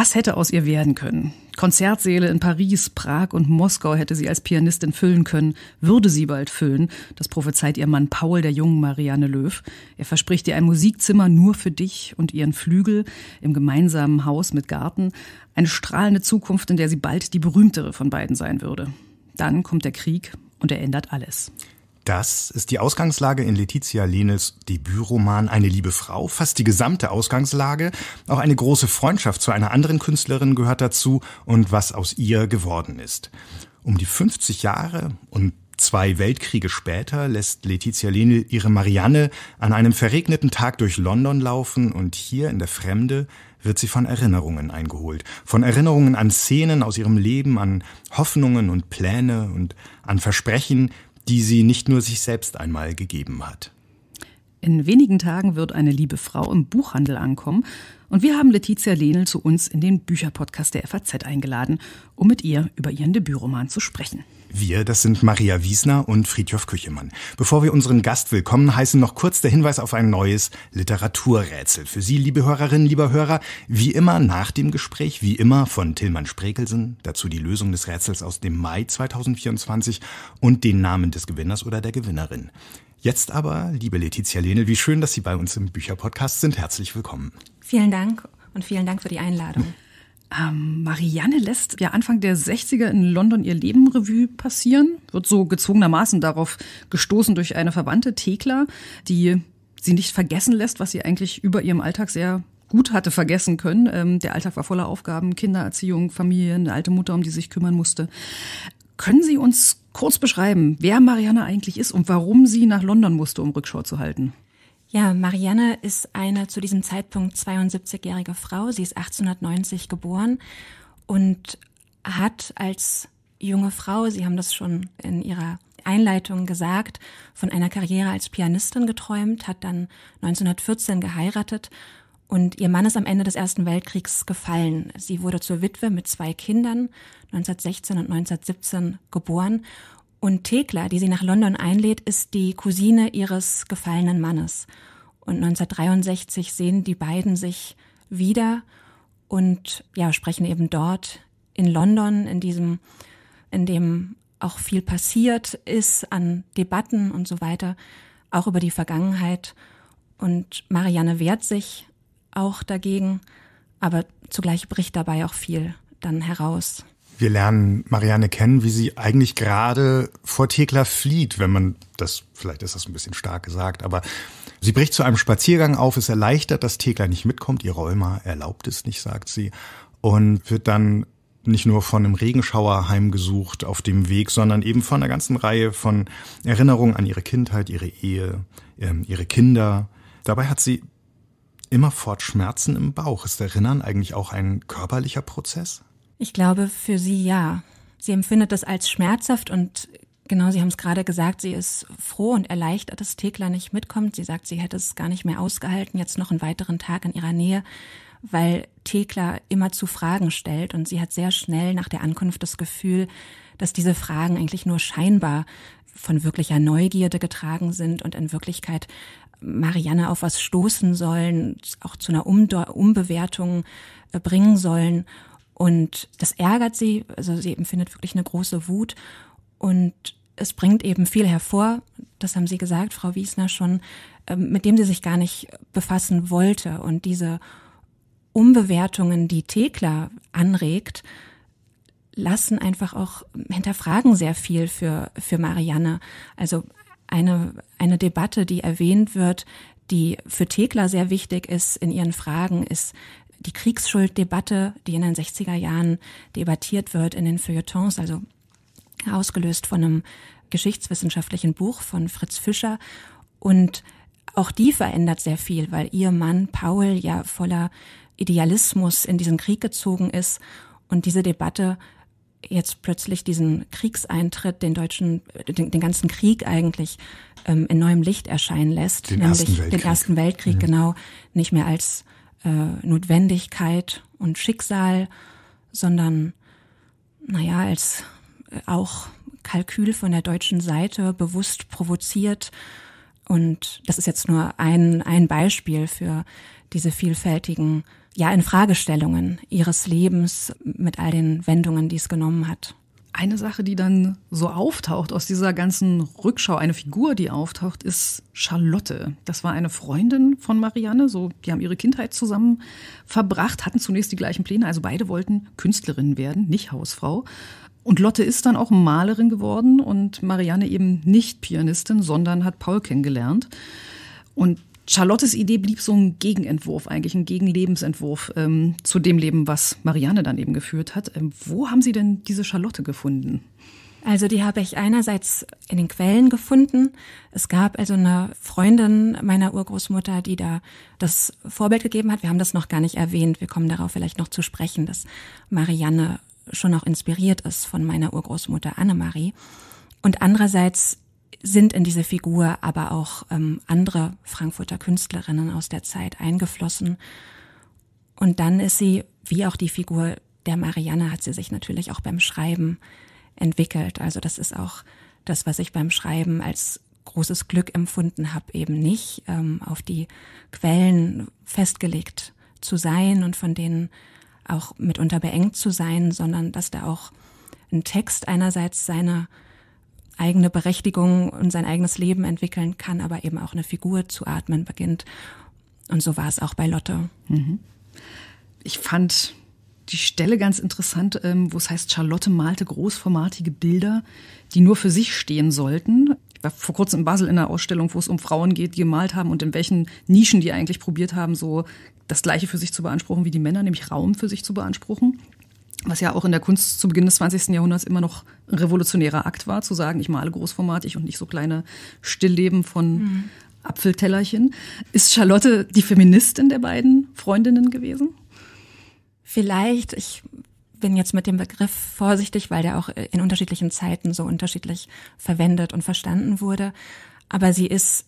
Was hätte aus ihr werden können? Konzertsäle in Paris, Prag und Moskau hätte sie als Pianistin füllen können, würde sie bald füllen. Das prophezeit ihr Mann Paul der jungen Marianne Löw. Er verspricht ihr ein Musikzimmer nur für dich und ihren Flügel im gemeinsamen Haus mit Garten. Eine strahlende Zukunft, in der sie bald die berühmtere von beiden sein würde. Dann kommt der Krieg und er ändert alles. Das ist die Ausgangslage in Letizia Lenes Debütroman Eine liebe Frau. Fast die gesamte Ausgangslage. Auch eine große Freundschaft zu einer anderen Künstlerin gehört dazu und was aus ihr geworden ist. Um die 50 Jahre und zwei Weltkriege später lässt Letizia Lene ihre Marianne an einem verregneten Tag durch London laufen und hier in der Fremde wird sie von Erinnerungen eingeholt. Von Erinnerungen an Szenen aus ihrem Leben, an Hoffnungen und Pläne und an Versprechen, die sie nicht nur sich selbst einmal gegeben hat. In wenigen Tagen wird eine liebe Frau im Buchhandel ankommen und wir haben Letizia Lehnel zu uns in den Bücherpodcast der FAZ eingeladen, um mit ihr über ihren Debütroman zu sprechen. Wir, das sind Maria Wiesner und Friedhof Küchemann. Bevor wir unseren Gast willkommen heißen, noch kurz der Hinweis auf ein neues Literaturrätsel. Für Sie, liebe Hörerinnen, lieber Hörer, wie immer nach dem Gespräch, wie immer von Tillmann Sprekelsen, dazu die Lösung des Rätsels aus dem Mai 2024 und den Namen des Gewinners oder der Gewinnerin. Jetzt aber, liebe Letizia Lehnel, wie schön, dass Sie bei uns im Bücherpodcast sind. Herzlich willkommen. Vielen Dank und vielen Dank für die Einladung. Ähm, Marianne lässt ja Anfang der 60er in London ihr Leben Revue passieren, wird so gezwungenermaßen darauf gestoßen durch eine Verwandte, Thekla, die sie nicht vergessen lässt, was sie eigentlich über ihrem Alltag sehr gut hatte vergessen können. Ähm, der Alltag war voller Aufgaben, Kindererziehung, Familien, eine alte Mutter, um die sich kümmern musste. Können Sie uns kurz beschreiben, wer Marianne eigentlich ist und warum sie nach London musste, um Rückschau zu halten? Ja, Marianne ist eine zu diesem Zeitpunkt 72-jährige Frau. Sie ist 1890 geboren und hat als junge Frau, Sie haben das schon in Ihrer Einleitung gesagt, von einer Karriere als Pianistin geträumt, hat dann 1914 geheiratet und ihr Mann ist am Ende des Ersten Weltkriegs gefallen. Sie wurde zur Witwe mit zwei Kindern, 1916 und 1917 geboren und Thekla, die sie nach London einlädt, ist die Cousine ihres gefallenen Mannes. Und 1963 sehen die beiden sich wieder und ja, sprechen eben dort in London, in diesem, in dem auch viel passiert ist an Debatten und so weiter, auch über die Vergangenheit. Und Marianne wehrt sich auch dagegen, aber zugleich bricht dabei auch viel dann heraus. Wir lernen Marianne kennen, wie sie eigentlich gerade vor Thekla flieht, wenn man das, vielleicht ist das ein bisschen stark gesagt, aber sie bricht zu einem Spaziergang auf, ist erleichtert, dass Thekla nicht mitkommt, ihr Räumer erlaubt es nicht, sagt sie, und wird dann nicht nur von einem Regenschauer heimgesucht auf dem Weg, sondern eben von einer ganzen Reihe von Erinnerungen an ihre Kindheit, ihre Ehe, ähm, ihre Kinder. Dabei hat sie immerfort Schmerzen im Bauch. Ist Erinnern eigentlich auch ein körperlicher Prozess? Ich glaube, für sie ja. Sie empfindet das als schmerzhaft und genau, Sie haben es gerade gesagt, sie ist froh und erleichtert, dass Thekla nicht mitkommt. Sie sagt, sie hätte es gar nicht mehr ausgehalten, jetzt noch einen weiteren Tag in ihrer Nähe, weil Thekla immer zu Fragen stellt und sie hat sehr schnell nach der Ankunft das Gefühl, dass diese Fragen eigentlich nur scheinbar von wirklicher Neugierde getragen sind und in Wirklichkeit Marianne auf was stoßen sollen, auch zu einer Umbewertung äh, bringen sollen. Und das ärgert sie, also sie empfindet wirklich eine große Wut und es bringt eben viel hervor, das haben Sie gesagt, Frau Wiesner schon, ähm, mit dem sie sich gar nicht befassen wollte. Und diese Umbewertungen, die Thekla anregt, lassen einfach auch hinterfragen sehr viel für, für Marianne. Also eine, eine Debatte, die erwähnt wird, die für Thekla sehr wichtig ist in ihren Fragen, ist die Kriegsschulddebatte, die in den 60er Jahren debattiert wird in den Feuilletons, also ausgelöst von einem geschichtswissenschaftlichen Buch von Fritz Fischer. Und auch die verändert sehr viel, weil ihr Mann Paul ja voller Idealismus in diesen Krieg gezogen ist und diese Debatte jetzt plötzlich diesen Kriegseintritt, den deutschen, den, den ganzen Krieg eigentlich ähm, in neuem Licht erscheinen lässt, den nämlich ersten den Ersten Weltkrieg, mhm. genau, nicht mehr als äh, Notwendigkeit und Schicksal, sondern naja, als äh, auch Kalkül von der deutschen Seite bewusst provoziert. Und das ist jetzt nur ein, ein Beispiel für diese vielfältigen ja, Infragestellungen ihres Lebens mit all den Wendungen, die es genommen hat eine Sache, die dann so auftaucht aus dieser ganzen Rückschau, eine Figur, die auftaucht, ist Charlotte. Das war eine Freundin von Marianne, so die haben ihre Kindheit zusammen verbracht, hatten zunächst die gleichen Pläne, also beide wollten Künstlerin werden, nicht Hausfrau. Und Lotte ist dann auch Malerin geworden und Marianne eben nicht Pianistin, sondern hat Paul kennengelernt. Und Charlottes Idee blieb so ein Gegenentwurf eigentlich, ein Gegenlebensentwurf ähm, zu dem Leben, was Marianne dann eben geführt hat. Ähm, wo haben Sie denn diese Charlotte gefunden? Also die habe ich einerseits in den Quellen gefunden. Es gab also eine Freundin meiner Urgroßmutter, die da das Vorbild gegeben hat. Wir haben das noch gar nicht erwähnt. Wir kommen darauf vielleicht noch zu sprechen, dass Marianne schon auch inspiriert ist von meiner Urgroßmutter Annemarie. Und andererseits sind in diese Figur aber auch ähm, andere Frankfurter Künstlerinnen aus der Zeit eingeflossen. Und dann ist sie, wie auch die Figur der Marianne, hat sie sich natürlich auch beim Schreiben entwickelt. Also das ist auch das, was ich beim Schreiben als großes Glück empfunden habe, eben nicht ähm, auf die Quellen festgelegt zu sein und von denen auch mitunter beengt zu sein, sondern dass da auch ein Text einerseits seine eigene Berechtigung und sein eigenes Leben entwickeln kann, aber eben auch eine Figur zu atmen beginnt. Und so war es auch bei Lotte. Mhm. Ich fand die Stelle ganz interessant, ähm, wo es heißt, Charlotte malte großformatige Bilder, die nur für sich stehen sollten. Ich war vor kurzem in Basel in einer Ausstellung, wo es um Frauen geht, die gemalt haben und in welchen Nischen die eigentlich probiert haben, so das Gleiche für sich zu beanspruchen wie die Männer, nämlich Raum für sich zu beanspruchen was ja auch in der Kunst zu Beginn des 20. Jahrhunderts immer noch ein revolutionärer Akt war, zu sagen, ich male großformatig und nicht so kleine Stillleben von mhm. Apfeltellerchen. Ist Charlotte die Feministin der beiden Freundinnen gewesen? Vielleicht, ich bin jetzt mit dem Begriff vorsichtig, weil der auch in unterschiedlichen Zeiten so unterschiedlich verwendet und verstanden wurde. Aber sie ist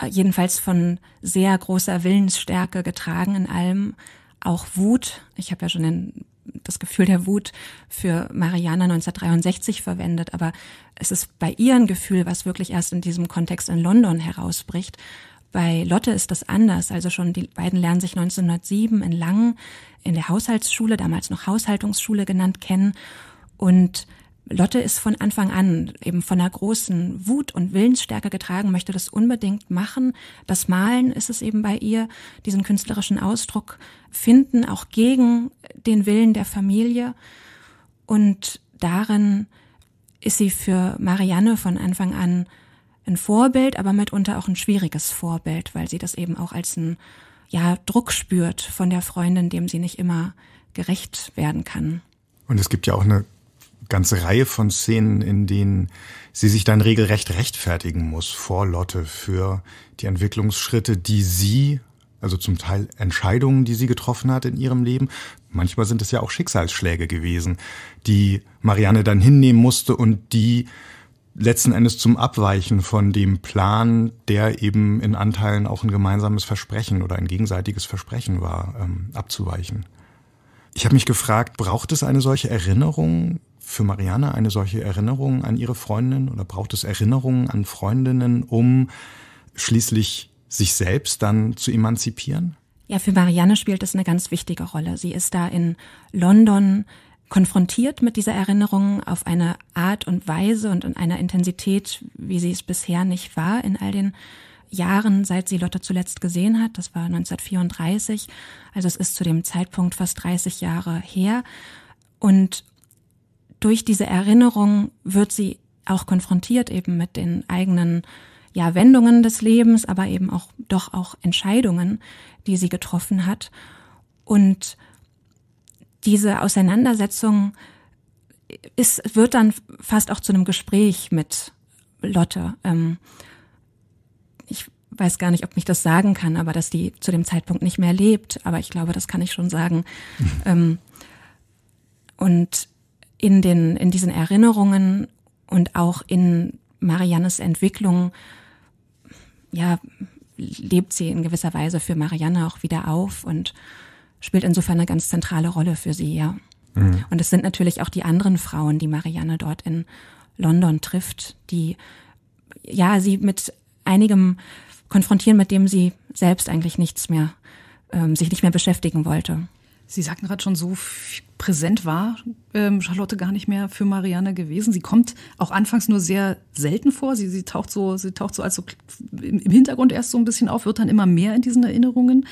äh, jedenfalls von sehr großer Willensstärke getragen in allem, auch Wut. Ich habe ja schon den das Gefühl der Wut für Mariana 1963 verwendet, aber es ist bei ihr ein Gefühl, was wirklich erst in diesem Kontext in London herausbricht. Bei Lotte ist das anders. Also schon die beiden lernen sich 1907 in Langen in der Haushaltsschule, damals noch Haushaltungsschule genannt, kennen. Und Lotte ist von Anfang an eben von einer großen Wut und Willensstärke getragen, möchte das unbedingt machen. Das Malen ist es eben bei ihr, diesen künstlerischen Ausdruck finden, auch gegen den Willen der Familie. Und darin ist sie für Marianne von Anfang an ein Vorbild, aber mitunter auch ein schwieriges Vorbild, weil sie das eben auch als ein ja, Druck spürt von der Freundin, dem sie nicht immer gerecht werden kann. Und es gibt ja auch eine ganze Reihe von Szenen, in denen sie sich dann regelrecht rechtfertigen muss vor Lotte für die Entwicklungsschritte, die sie, also zum Teil Entscheidungen, die sie getroffen hat in ihrem Leben, manchmal sind es ja auch Schicksalsschläge gewesen, die Marianne dann hinnehmen musste und die letzten Endes zum Abweichen von dem Plan, der eben in Anteilen auch ein gemeinsames Versprechen oder ein gegenseitiges Versprechen war, ähm, abzuweichen. Ich habe mich gefragt, braucht es eine solche Erinnerung für Marianne eine solche Erinnerung an ihre Freundin oder braucht es Erinnerungen an Freundinnen, um schließlich sich selbst dann zu emanzipieren? Ja, für Marianne spielt es eine ganz wichtige Rolle. Sie ist da in London konfrontiert mit dieser Erinnerung auf eine Art und Weise und in einer Intensität, wie sie es bisher nicht war in all den Jahren, seit sie Lotte zuletzt gesehen hat. Das war 1934, also es ist zu dem Zeitpunkt fast 30 Jahre her. Und durch diese Erinnerung wird sie auch konfrontiert eben mit den eigenen ja, Wendungen des Lebens, aber eben auch doch auch Entscheidungen, die sie getroffen hat. Und diese Auseinandersetzung ist, wird dann fast auch zu einem Gespräch mit Lotte. Ähm, ich weiß gar nicht, ob mich das sagen kann, aber dass die zu dem Zeitpunkt nicht mehr lebt. Aber ich glaube, das kann ich schon sagen. Ähm, und in den, in diesen Erinnerungen und auch in Mariannes Entwicklung, ja, lebt sie in gewisser Weise für Marianne auch wieder auf und spielt insofern eine ganz zentrale Rolle für sie, ja. Mhm. Und es sind natürlich auch die anderen Frauen, die Marianne dort in London trifft, die ja sie mit einigem konfrontieren, mit dem sie selbst eigentlich nichts mehr, ähm, sich nicht mehr beschäftigen wollte. Sie sagten gerade schon so präsent war ähm, Charlotte gar nicht mehr für Marianne gewesen. Sie kommt auch anfangs nur sehr selten vor. Sie, sie taucht so, sie taucht so als so im, Hintergrund erst so ein bisschen auf, wird dann immer mehr in diesen Erinnerungen.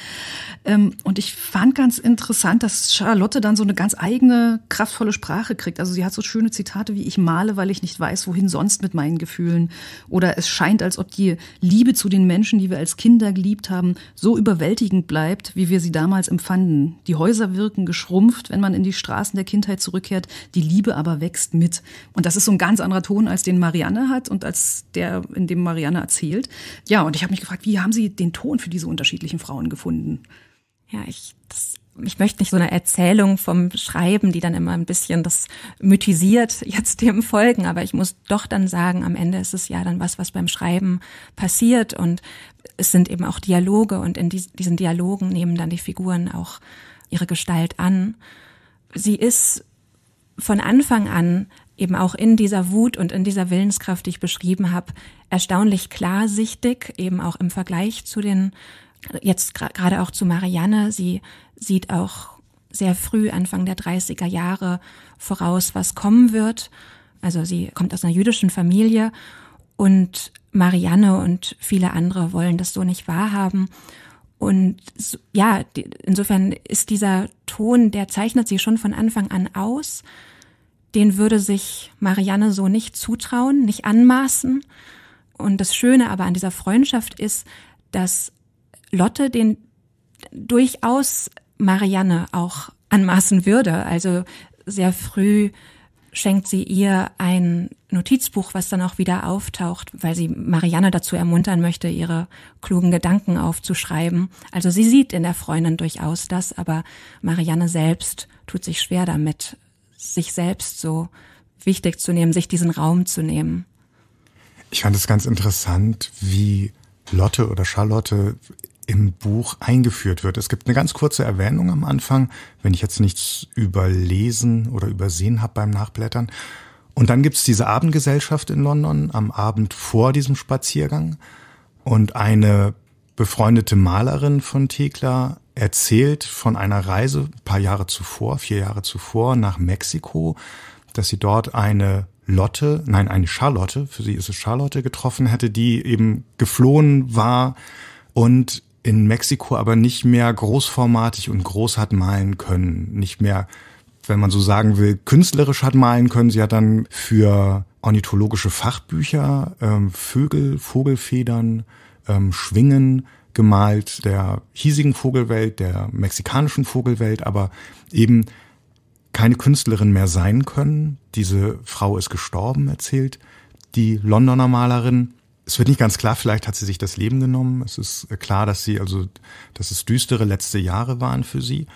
Ähm, und ich fand ganz interessant, dass Charlotte dann so eine ganz eigene, kraftvolle Sprache kriegt. Also sie hat so schöne Zitate wie ich male, weil ich nicht weiß, wohin sonst mit meinen Gefühlen. Oder es scheint, als ob die Liebe zu den Menschen, die wir als Kinder geliebt haben, so überwältigend bleibt, wie wir sie damals empfanden. Die Häuser wirken geschrumpft, wenn man in die Straßen der Kindheit zurückkehrt, die Liebe aber wächst mit. Und das ist so ein ganz anderer Ton, als den Marianne hat und als der, in dem Marianne erzählt. Ja, und ich habe mich gefragt, wie haben Sie den Ton für diese unterschiedlichen Frauen gefunden? Ja, ich, das ich möchte nicht so eine Erzählung vom Schreiben, die dann immer ein bisschen das mythisiert, jetzt dem folgen, aber ich muss doch dann sagen, am Ende ist es ja dann was, was beim Schreiben passiert und es sind eben auch Dialoge und in diesen Dialogen nehmen dann die Figuren auch ihre Gestalt an sie ist von Anfang an eben auch in dieser Wut und in dieser Willenskraft, die ich beschrieben habe, erstaunlich klarsichtig, eben auch im Vergleich zu den, jetzt gerade auch zu Marianne. Sie sieht auch sehr früh, Anfang der 30er Jahre, voraus, was kommen wird. Also sie kommt aus einer jüdischen Familie und Marianne und viele andere wollen das so nicht wahrhaben. Und so, ja, die, insofern ist dieser Ton, der zeichnet sie schon von Anfang an aus. Den würde sich Marianne so nicht zutrauen, nicht anmaßen. Und das Schöne aber an dieser Freundschaft ist, dass Lotte den durchaus Marianne auch anmaßen würde. Also sehr früh schenkt sie ihr ein Notizbuch, was dann auch wieder auftaucht, weil sie Marianne dazu ermuntern möchte, ihre klugen Gedanken aufzuschreiben. Also sie sieht in der Freundin durchaus das, aber Marianne selbst tut sich schwer damit, sich selbst so wichtig zu nehmen, sich diesen Raum zu nehmen. Ich fand es ganz interessant, wie Lotte oder Charlotte im Buch eingeführt wird. Es gibt eine ganz kurze Erwähnung am Anfang, wenn ich jetzt nichts überlesen oder übersehen habe beim Nachblättern. Und dann gibt's diese Abendgesellschaft in London am Abend vor diesem Spaziergang. Und eine befreundete Malerin von Thekla erzählt von einer Reise ein paar Jahre zuvor, vier Jahre zuvor, nach Mexiko, dass sie dort eine Lotte, nein, eine Charlotte, für sie ist es Charlotte, getroffen hätte, die eben geflohen war und in Mexiko aber nicht mehr großformatig und groß hat malen können, nicht mehr, wenn man so sagen will, künstlerisch hat malen können. Sie hat dann für ornithologische Fachbücher ähm, Vögel, Vogelfedern, ähm, Schwingen gemalt der hiesigen Vogelwelt, der mexikanischen Vogelwelt, aber eben keine Künstlerin mehr sein können. Diese Frau ist gestorben, erzählt die Londoner Malerin es wird nicht ganz klar, vielleicht hat sie sich das Leben genommen. Es ist äh, klar, dass sie, also, dass es düstere letzte Jahre waren für sie.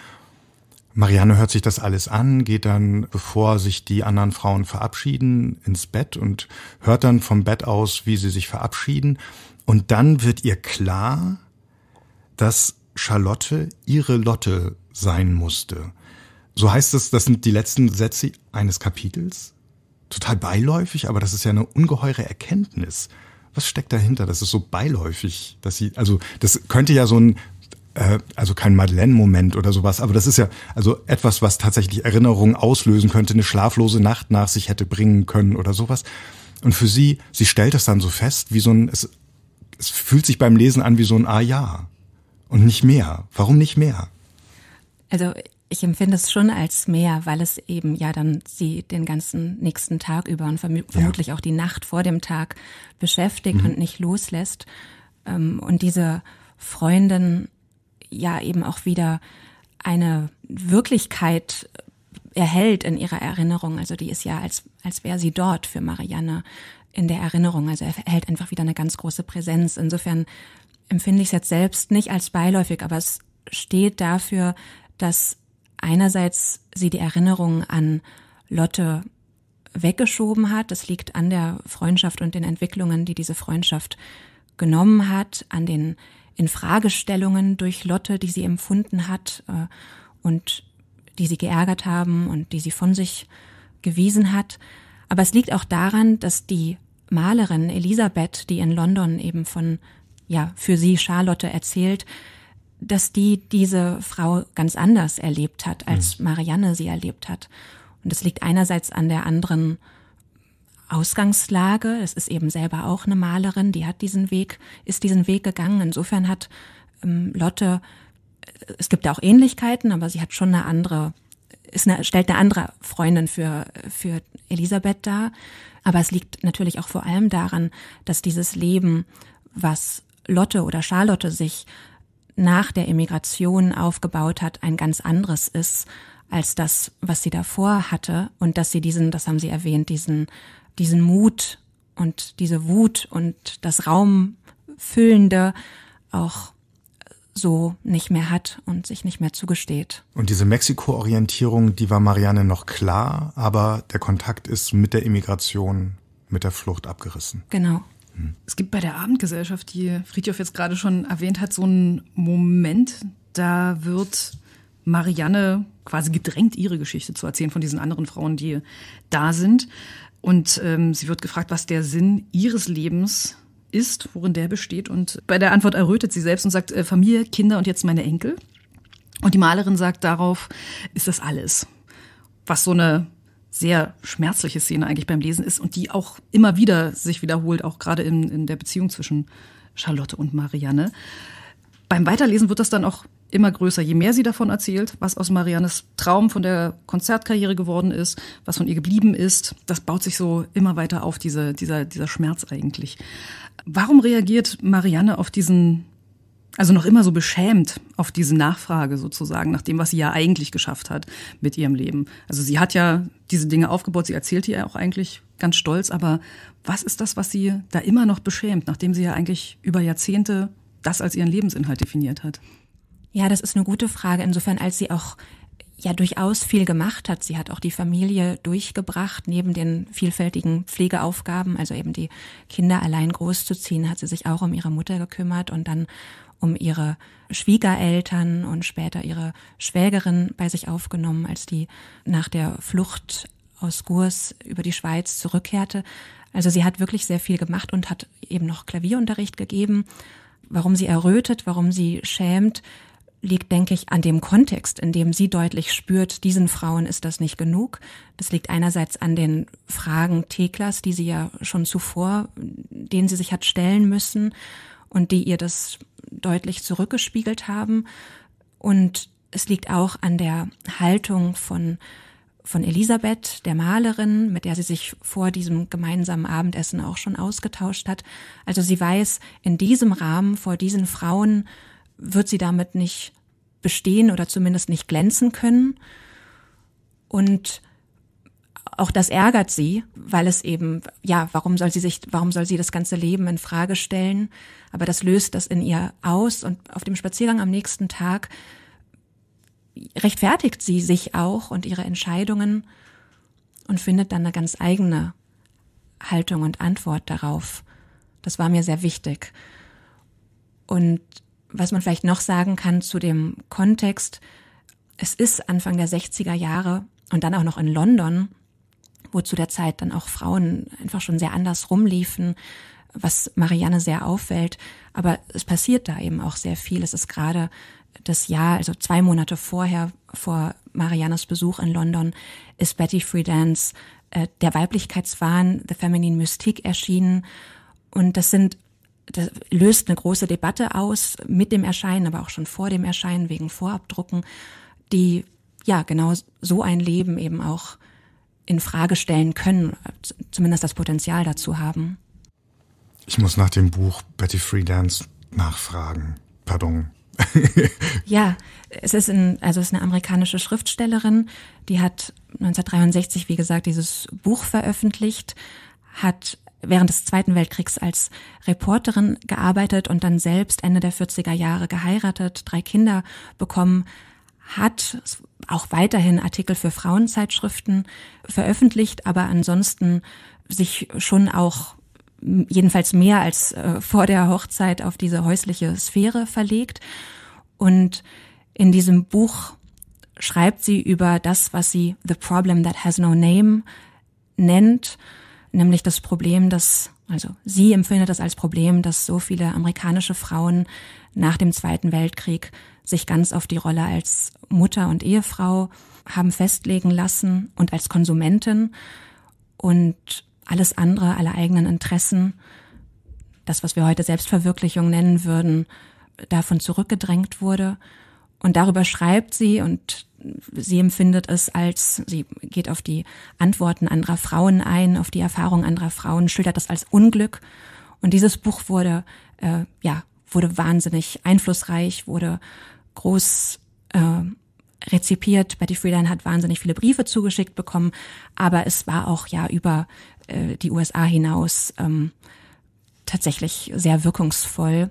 Marianne hört sich das alles an, geht dann, bevor sich die anderen Frauen verabschieden, ins Bett und hört dann vom Bett aus, wie sie sich verabschieden. Und dann wird ihr klar, dass Charlotte ihre Lotte sein musste. So heißt es, das sind die letzten Sätze eines Kapitels. Total beiläufig, aber das ist ja eine ungeheure Erkenntnis was steckt dahinter? Das ist so beiläufig, dass sie, also das könnte ja so ein, äh, also kein Madeleine-Moment oder sowas, aber das ist ja also etwas, was tatsächlich Erinnerungen auslösen könnte, eine schlaflose Nacht nach sich hätte bringen können oder sowas. Und für sie, sie stellt das dann so fest, wie so ein, es, es fühlt sich beim Lesen an wie so ein Ah ja und nicht mehr. Warum nicht mehr? Also ich empfinde es schon als mehr, weil es eben ja dann sie den ganzen nächsten Tag über und verm ja. vermutlich auch die Nacht vor dem Tag beschäftigt mhm. und nicht loslässt. Ähm, und diese Freundin ja eben auch wieder eine Wirklichkeit erhält in ihrer Erinnerung. Also die ist ja, als, als wäre sie dort für Marianne in der Erinnerung. Also er erhält einfach wieder eine ganz große Präsenz. Insofern empfinde ich es jetzt selbst nicht als beiläufig, aber es steht dafür, dass einerseits sie die Erinnerung an Lotte weggeschoben hat. Das liegt an der Freundschaft und den Entwicklungen, die diese Freundschaft genommen hat, an den Infragestellungen durch Lotte, die sie empfunden hat äh, und die sie geärgert haben und die sie von sich gewiesen hat. Aber es liegt auch daran, dass die Malerin Elisabeth, die in London eben von, ja, für sie Charlotte erzählt, dass die diese Frau ganz anders erlebt hat, als mhm. Marianne sie erlebt hat. Und das liegt einerseits an der anderen Ausgangslage. Es ist eben selber auch eine Malerin, die hat diesen Weg, ist diesen Weg gegangen. Insofern hat ähm, Lotte, äh, es gibt ja auch Ähnlichkeiten, aber sie hat schon eine andere, ist eine, stellt eine andere Freundin für, für Elisabeth dar. Aber es liegt natürlich auch vor allem daran, dass dieses Leben, was Lotte oder Charlotte sich nach der Emigration aufgebaut hat, ein ganz anderes ist als das, was sie davor hatte und dass sie diesen, das haben sie erwähnt, diesen, diesen Mut und diese Wut und das Raumfüllende auch so nicht mehr hat und sich nicht mehr zugesteht. Und diese Mexiko-Orientierung, die war Marianne noch klar, aber der Kontakt ist mit der Immigration, mit der Flucht abgerissen. Genau. Es gibt bei der Abendgesellschaft, die Friedhof jetzt gerade schon erwähnt hat, so einen Moment, da wird Marianne quasi gedrängt, ihre Geschichte zu erzählen von diesen anderen Frauen, die da sind. Und ähm, sie wird gefragt, was der Sinn ihres Lebens ist, worin der besteht. Und bei der Antwort errötet sie selbst und sagt, äh, Familie, Kinder und jetzt meine Enkel. Und die Malerin sagt darauf, ist das alles. Was so eine sehr schmerzliche Szene eigentlich beim Lesen ist und die auch immer wieder sich wiederholt, auch gerade in, in der Beziehung zwischen Charlotte und Marianne. Beim Weiterlesen wird das dann auch immer größer, je mehr sie davon erzählt, was aus Mariannes Traum von der Konzertkarriere geworden ist, was von ihr geblieben ist. Das baut sich so immer weiter auf, diese, dieser, dieser Schmerz eigentlich. Warum reagiert Marianne auf diesen also noch immer so beschämt auf diese Nachfrage sozusagen, nach dem, was sie ja eigentlich geschafft hat mit ihrem Leben. Also sie hat ja diese Dinge aufgebaut, sie erzählt ihr ja auch eigentlich ganz stolz, aber was ist das, was sie da immer noch beschämt, nachdem sie ja eigentlich über Jahrzehnte das als ihren Lebensinhalt definiert hat? Ja, das ist eine gute Frage, insofern als sie auch ja durchaus viel gemacht hat. Sie hat auch die Familie durchgebracht, neben den vielfältigen Pflegeaufgaben, also eben die Kinder allein großzuziehen, hat sie sich auch um ihre Mutter gekümmert und dann um ihre Schwiegereltern und später ihre Schwägerin bei sich aufgenommen, als die nach der Flucht aus Gurs über die Schweiz zurückkehrte. Also sie hat wirklich sehr viel gemacht und hat eben noch Klavierunterricht gegeben. Warum sie errötet, warum sie schämt, liegt, denke ich, an dem Kontext, in dem sie deutlich spürt, diesen Frauen ist das nicht genug. Das liegt einerseits an den Fragen Theklers, die sie ja schon zuvor, denen sie sich hat stellen müssen und die ihr das deutlich zurückgespiegelt haben. Und es liegt auch an der Haltung von von Elisabeth, der Malerin, mit der sie sich vor diesem gemeinsamen Abendessen auch schon ausgetauscht hat. Also sie weiß, in diesem Rahmen vor diesen Frauen wird sie damit nicht bestehen oder zumindest nicht glänzen können. Und auch das ärgert sie, weil es eben, ja, warum soll sie sich, warum soll sie das ganze Leben in Frage stellen? Aber das löst das in ihr aus und auf dem Spaziergang am nächsten Tag rechtfertigt sie sich auch und ihre Entscheidungen und findet dann eine ganz eigene Haltung und Antwort darauf. Das war mir sehr wichtig. Und was man vielleicht noch sagen kann zu dem Kontext, es ist Anfang der 60er Jahre und dann auch noch in London wo zu der Zeit dann auch Frauen einfach schon sehr anders rumliefen, was Marianne sehr auffällt. Aber es passiert da eben auch sehr viel. Es ist gerade das Jahr, also zwei Monate vorher, vor Mariannes Besuch in London, ist Betty Friedan's äh, Der Weiblichkeitswahn, The Feminine Mystique erschienen. Und das sind das löst eine große Debatte aus mit dem Erscheinen, aber auch schon vor dem Erscheinen wegen Vorabdrucken, die ja genau so ein Leben eben auch in Frage stellen können, zumindest das Potenzial dazu haben. Ich muss nach dem Buch Betty Free Dance nachfragen. Pardon. ja, es ist, ein, also es ist eine amerikanische Schriftstellerin, die hat 1963, wie gesagt, dieses Buch veröffentlicht, hat während des Zweiten Weltkriegs als Reporterin gearbeitet und dann selbst Ende der 40er Jahre geheiratet, drei Kinder bekommen, hat auch weiterhin Artikel für Frauenzeitschriften veröffentlicht, aber ansonsten sich schon auch jedenfalls mehr als äh, vor der Hochzeit auf diese häusliche Sphäre verlegt. Und in diesem Buch schreibt sie über das, was sie The Problem That Has No Name nennt, nämlich das Problem, dass, also sie empfindet das als Problem, dass so viele amerikanische Frauen nach dem Zweiten Weltkrieg sich ganz auf die Rolle als Mutter und Ehefrau haben festlegen lassen und als Konsumentin und alles andere, alle eigenen Interessen, das, was wir heute Selbstverwirklichung nennen würden, davon zurückgedrängt wurde. Und darüber schreibt sie und sie empfindet es als, sie geht auf die Antworten anderer Frauen ein, auf die Erfahrung anderer Frauen, schildert das als Unglück. Und dieses Buch wurde, äh, ja, wurde wahnsinnig einflussreich, wurde groß äh, rezipiert. Betty Friedan hat wahnsinnig viele Briefe zugeschickt bekommen, aber es war auch ja über äh, die USA hinaus ähm, tatsächlich sehr wirkungsvoll.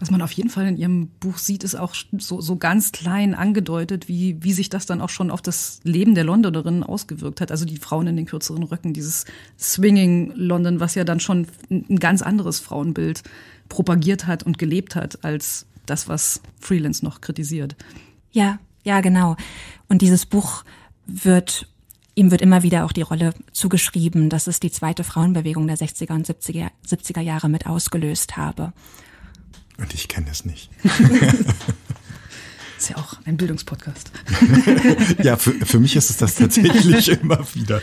Was man auf jeden Fall in Ihrem Buch sieht, ist auch so, so ganz klein angedeutet, wie, wie sich das dann auch schon auf das Leben der Londonerinnen ausgewirkt hat. Also die Frauen in den kürzeren Röcken, dieses Swinging London, was ja dann schon ein ganz anderes Frauenbild propagiert hat und gelebt hat, als das, was Freelance noch kritisiert. Ja, ja, genau. Und dieses Buch wird Ihm wird immer wieder auch die Rolle zugeschrieben, dass es die zweite Frauenbewegung der 60er und 70er, 70er Jahre mit ausgelöst habe. Und ich kenne es nicht. ist ja auch ein Bildungspodcast. ja, für, für mich ist es das tatsächlich immer wieder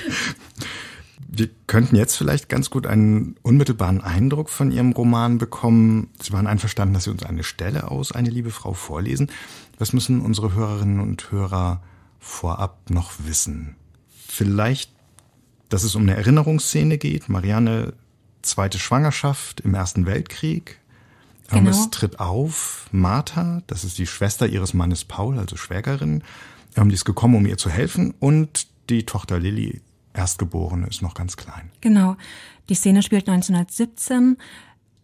wir könnten jetzt vielleicht ganz gut einen unmittelbaren Eindruck von Ihrem Roman bekommen. Sie waren einverstanden, dass Sie uns eine Stelle aus Eine liebe Frau vorlesen. Was müssen unsere Hörerinnen und Hörer vorab noch wissen? Vielleicht, dass es um eine Erinnerungsszene geht. Marianne, zweite Schwangerschaft im Ersten Weltkrieg. Genau. Es tritt auf, Martha, das ist die Schwester ihres Mannes Paul, also Schwägerin, die ist gekommen, um ihr zu helfen. Und die Tochter Lilly, Erstgeborene ist noch ganz klein. Genau. Die Szene spielt 1917.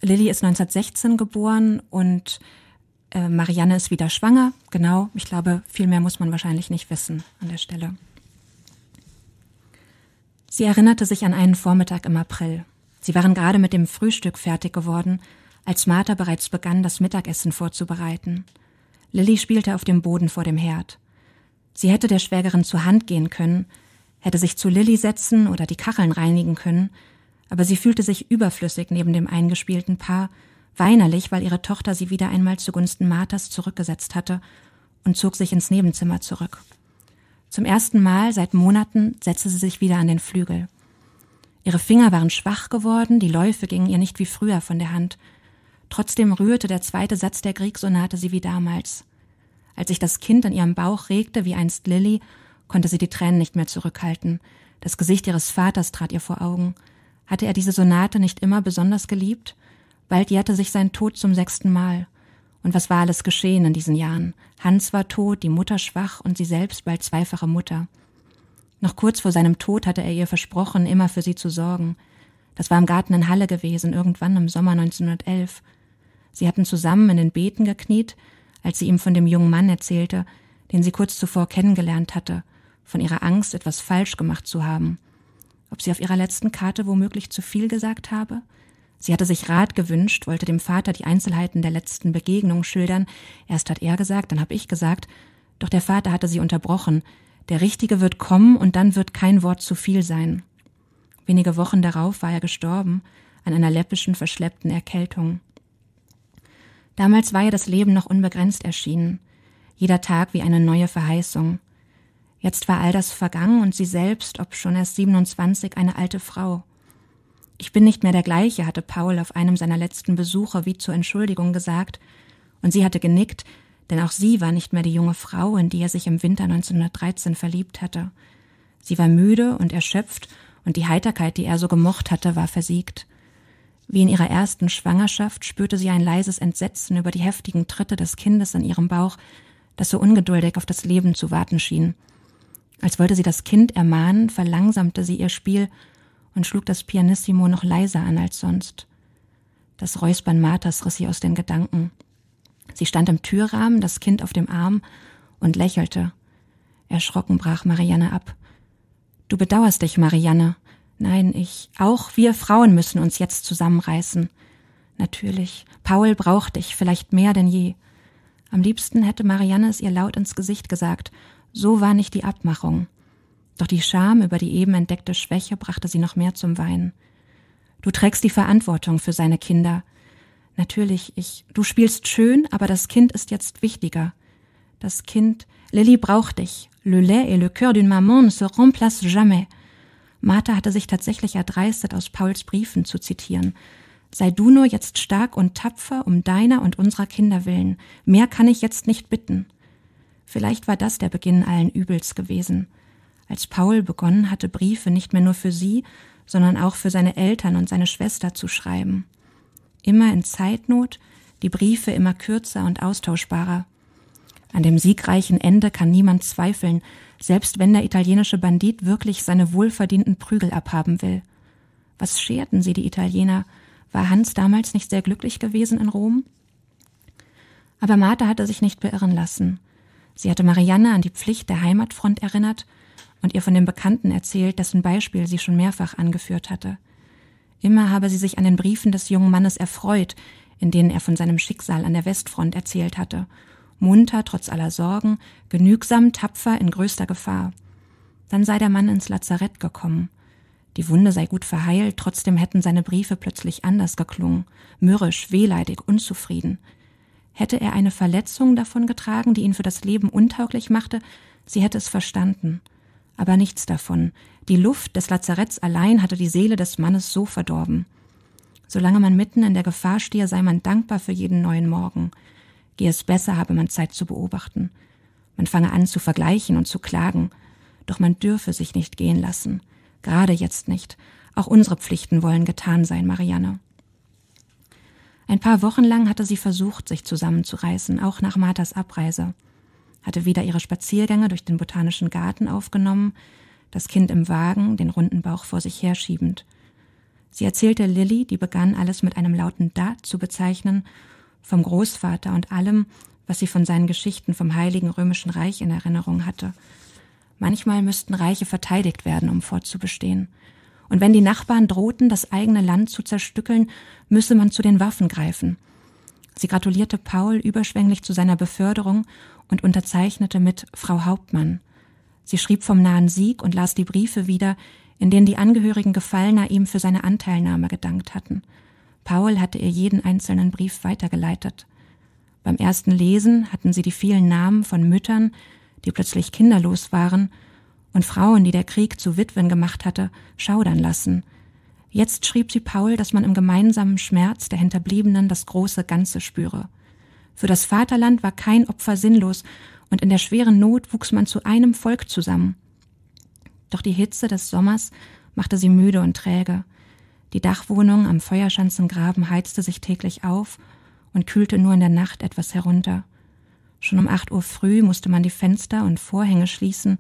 Lilly ist 1916 geboren und äh, Marianne ist wieder schwanger. Genau. Ich glaube, viel mehr muss man wahrscheinlich nicht wissen an der Stelle. Sie erinnerte sich an einen Vormittag im April. Sie waren gerade mit dem Frühstück fertig geworden, als Martha bereits begann, das Mittagessen vorzubereiten. Lilly spielte auf dem Boden vor dem Herd. Sie hätte der Schwägerin zur Hand gehen können, hätte sich zu Lilly setzen oder die Kacheln reinigen können, aber sie fühlte sich überflüssig neben dem eingespielten Paar, weinerlich, weil ihre Tochter sie wieder einmal zugunsten Marthas zurückgesetzt hatte und zog sich ins Nebenzimmer zurück. Zum ersten Mal seit Monaten setzte sie sich wieder an den Flügel. Ihre Finger waren schwach geworden, die Läufe gingen ihr nicht wie früher von der Hand. Trotzdem rührte der zweite Satz der Kriegssonate sie wie damals. Als sich das Kind in ihrem Bauch regte, wie einst Lilly, konnte sie die Tränen nicht mehr zurückhalten. Das Gesicht ihres Vaters trat ihr vor Augen. Hatte er diese Sonate nicht immer besonders geliebt? Bald jährte sich sein Tod zum sechsten Mal. Und was war alles geschehen in diesen Jahren? Hans war tot, die Mutter schwach und sie selbst bald zweifache Mutter. Noch kurz vor seinem Tod hatte er ihr versprochen, immer für sie zu sorgen. Das war im Garten in Halle gewesen, irgendwann im Sommer 1911. Sie hatten zusammen in den Beeten gekniet, als sie ihm von dem jungen Mann erzählte, den sie kurz zuvor kennengelernt hatte von ihrer Angst, etwas falsch gemacht zu haben, ob sie auf ihrer letzten Karte womöglich zu viel gesagt habe. Sie hatte sich Rat gewünscht, wollte dem Vater die Einzelheiten der letzten Begegnung schildern. Erst hat er gesagt, dann habe ich gesagt, doch der Vater hatte sie unterbrochen. Der Richtige wird kommen und dann wird kein Wort zu viel sein. Wenige Wochen darauf war er gestorben, an einer läppischen, verschleppten Erkältung. Damals war ihr das Leben noch unbegrenzt erschienen, jeder Tag wie eine neue Verheißung. Jetzt war all das vergangen und sie selbst, ob schon erst 27, eine alte Frau. Ich bin nicht mehr der gleiche, hatte Paul auf einem seiner letzten Besuche wie zur Entschuldigung gesagt, und sie hatte genickt, denn auch sie war nicht mehr die junge Frau, in die er sich im Winter 1913 verliebt hatte. Sie war müde und erschöpft, und die Heiterkeit, die er so gemocht hatte, war versiegt. Wie in ihrer ersten Schwangerschaft spürte sie ein leises Entsetzen über die heftigen Tritte des Kindes in ihrem Bauch, das so ungeduldig auf das Leben zu warten schien. Als wollte sie das Kind ermahnen, verlangsamte sie ihr Spiel und schlug das Pianissimo noch leiser an als sonst. Das Räuspern Marthas riss sie aus den Gedanken. Sie stand im Türrahmen, das Kind auf dem Arm, und lächelte. Erschrocken brach Marianne ab. Du bedauerst dich, Marianne. Nein, ich. Auch wir Frauen müssen uns jetzt zusammenreißen. Natürlich, Paul braucht dich vielleicht mehr denn je. Am liebsten hätte Marianne es ihr laut ins Gesicht gesagt so war nicht die Abmachung. Doch die Scham über die eben entdeckte Schwäche brachte sie noch mehr zum Weinen. Du trägst die Verantwortung für seine Kinder. Natürlich, ich, du spielst schön, aber das Kind ist jetzt wichtiger. Das Kind, Lilly braucht dich. Le lait et le cœur d'une maman ne se remplacent jamais. Martha hatte sich tatsächlich erdreistet, aus Pauls Briefen zu zitieren. Sei du nur jetzt stark und tapfer um deiner und unserer Kinder willen. Mehr kann ich jetzt nicht bitten. Vielleicht war das der Beginn allen Übels gewesen. Als Paul begonnen hatte, Briefe nicht mehr nur für sie, sondern auch für seine Eltern und seine Schwester zu schreiben. Immer in Zeitnot, die Briefe immer kürzer und austauschbarer. An dem siegreichen Ende kann niemand zweifeln, selbst wenn der italienische Bandit wirklich seine wohlverdienten Prügel abhaben will. Was scherten sie die Italiener? War Hans damals nicht sehr glücklich gewesen in Rom? Aber Martha hatte sich nicht beirren lassen. Sie hatte Marianne an die Pflicht der Heimatfront erinnert und ihr von dem Bekannten erzählt, dessen Beispiel sie schon mehrfach angeführt hatte. Immer habe sie sich an den Briefen des jungen Mannes erfreut, in denen er von seinem Schicksal an der Westfront erzählt hatte, munter trotz aller Sorgen, genügsam, tapfer in größter Gefahr. Dann sei der Mann ins Lazarett gekommen. Die Wunde sei gut verheilt, trotzdem hätten seine Briefe plötzlich anders geklungen, mürrisch, wehleidig, unzufrieden. Hätte er eine Verletzung davon getragen, die ihn für das Leben untauglich machte, sie hätte es verstanden. Aber nichts davon. Die Luft des Lazaretts allein hatte die Seele des Mannes so verdorben. Solange man mitten in der Gefahr stehe, sei man dankbar für jeden neuen Morgen. Gehe es besser, habe man Zeit zu beobachten. Man fange an zu vergleichen und zu klagen. Doch man dürfe sich nicht gehen lassen. Gerade jetzt nicht. Auch unsere Pflichten wollen getan sein, Marianne. Ein paar Wochen lang hatte sie versucht, sich zusammenzureißen, auch nach Marthas Abreise, hatte wieder ihre Spaziergänge durch den botanischen Garten aufgenommen, das Kind im Wagen, den runden Bauch vor sich herschiebend. Sie erzählte Lilly, die begann, alles mit einem lauten Da zu bezeichnen, vom Großvater und allem, was sie von seinen Geschichten vom Heiligen Römischen Reich in Erinnerung hatte. Manchmal müssten Reiche verteidigt werden, um fortzubestehen. Und wenn die Nachbarn drohten, das eigene Land zu zerstückeln, müsse man zu den Waffen greifen. Sie gratulierte Paul überschwänglich zu seiner Beförderung und unterzeichnete mit Frau Hauptmann. Sie schrieb vom nahen Sieg und las die Briefe wieder, in denen die Angehörigen Gefallener ihm für seine Anteilnahme gedankt hatten. Paul hatte ihr jeden einzelnen Brief weitergeleitet. Beim ersten Lesen hatten sie die vielen Namen von Müttern, die plötzlich kinderlos waren, und Frauen, die der Krieg zu Witwen gemacht hatte, schaudern lassen. Jetzt schrieb sie Paul, dass man im gemeinsamen Schmerz der Hinterbliebenen das große Ganze spüre. Für das Vaterland war kein Opfer sinnlos, und in der schweren Not wuchs man zu einem Volk zusammen. Doch die Hitze des Sommers machte sie müde und träge. Die Dachwohnung am Feuerschanzengraben heizte sich täglich auf und kühlte nur in der Nacht etwas herunter. Schon um acht Uhr früh musste man die Fenster und Vorhänge schließen,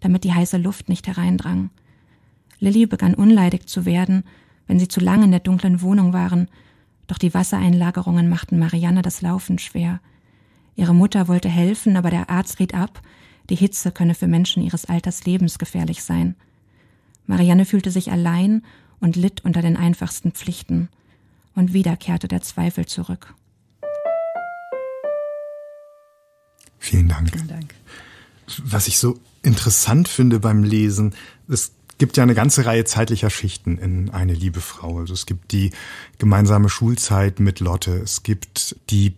damit die heiße Luft nicht hereindrang. Lilly begann unleidig zu werden, wenn sie zu lange in der dunklen Wohnung waren, doch die Wassereinlagerungen machten Marianne das Laufen schwer. Ihre Mutter wollte helfen, aber der Arzt riet ab, die Hitze könne für Menschen ihres Alters lebensgefährlich sein. Marianne fühlte sich allein und litt unter den einfachsten Pflichten. Und wieder kehrte der Zweifel zurück. Vielen Dank. Vielen Dank was ich so interessant finde beim Lesen, es gibt ja eine ganze Reihe zeitlicher Schichten in Eine liebe Frau. Also es gibt die gemeinsame Schulzeit mit Lotte, es gibt die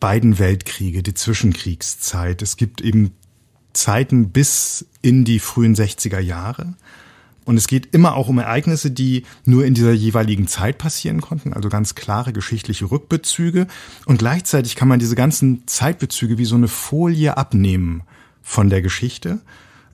beiden Weltkriege, die Zwischenkriegszeit, es gibt eben Zeiten bis in die frühen 60er Jahre. Und es geht immer auch um Ereignisse, die nur in dieser jeweiligen Zeit passieren konnten, also ganz klare geschichtliche Rückbezüge. Und gleichzeitig kann man diese ganzen Zeitbezüge wie so eine Folie abnehmen von der Geschichte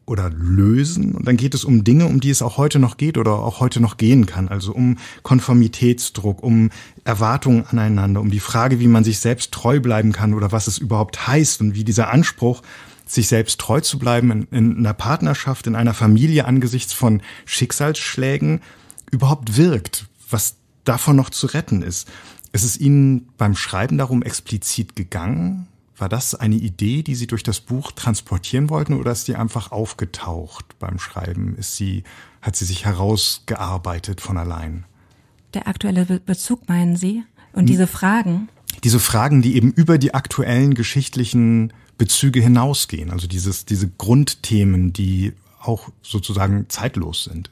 oder lösen. Und dann geht es um Dinge, um die es auch heute noch geht oder auch heute noch gehen kann. Also um Konformitätsdruck, um Erwartungen aneinander, um die Frage, wie man sich selbst treu bleiben kann oder was es überhaupt heißt und wie dieser Anspruch, sich selbst treu zu bleiben in, in einer Partnerschaft, in einer Familie angesichts von Schicksalsschlägen überhaupt wirkt, was davon noch zu retten ist. Ist es Ihnen beim Schreiben darum explizit gegangen, war das eine Idee, die Sie durch das Buch transportieren wollten oder ist die einfach aufgetaucht beim Schreiben? Ist sie, hat sie sich herausgearbeitet von allein? Der aktuelle Bezug meinen Sie? Und hm. diese Fragen? Diese Fragen, die eben über die aktuellen geschichtlichen Bezüge hinausgehen. Also dieses, diese Grundthemen, die auch sozusagen zeitlos sind.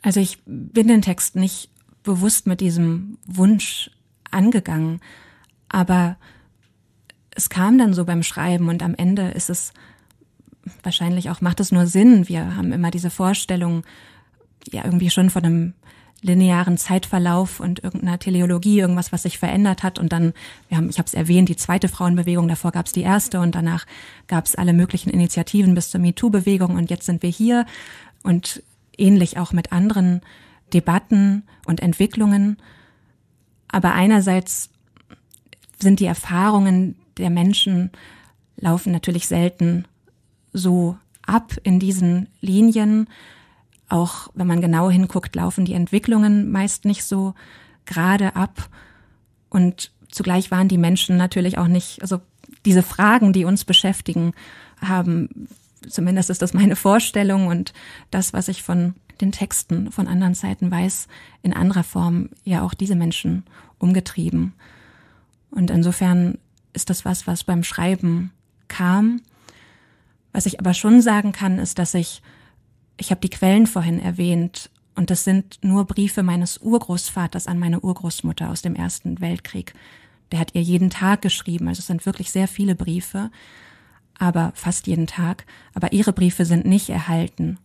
Also ich bin den Text nicht bewusst mit diesem Wunsch angegangen. Aber es kam dann so beim Schreiben und am Ende ist es wahrscheinlich auch, macht es nur Sinn. Wir haben immer diese Vorstellung, ja, irgendwie schon von einem linearen Zeitverlauf und irgendeiner Teleologie, irgendwas, was sich verändert hat. Und dann, wir haben, ich habe es erwähnt, die zweite Frauenbewegung, davor gab es die erste und danach gab es alle möglichen Initiativen bis zur MeToo-Bewegung und jetzt sind wir hier. Und ähnlich auch mit anderen Debatten und Entwicklungen. Aber einerseits sind die Erfahrungen, der Menschen laufen natürlich selten so ab in diesen Linien. Auch wenn man genau hinguckt, laufen die Entwicklungen meist nicht so gerade ab. Und zugleich waren die Menschen natürlich auch nicht, also diese Fragen, die uns beschäftigen, haben, zumindest ist das meine Vorstellung und das, was ich von den Texten von anderen Zeiten weiß, in anderer Form ja auch diese Menschen umgetrieben. Und insofern ist das was, was beim Schreiben kam. Was ich aber schon sagen kann, ist, dass ich, ich habe die Quellen vorhin erwähnt und das sind nur Briefe meines Urgroßvaters an meine Urgroßmutter aus dem Ersten Weltkrieg. Der hat ihr jeden Tag geschrieben, also es sind wirklich sehr viele Briefe, aber fast jeden Tag. Aber ihre Briefe sind nicht erhalten.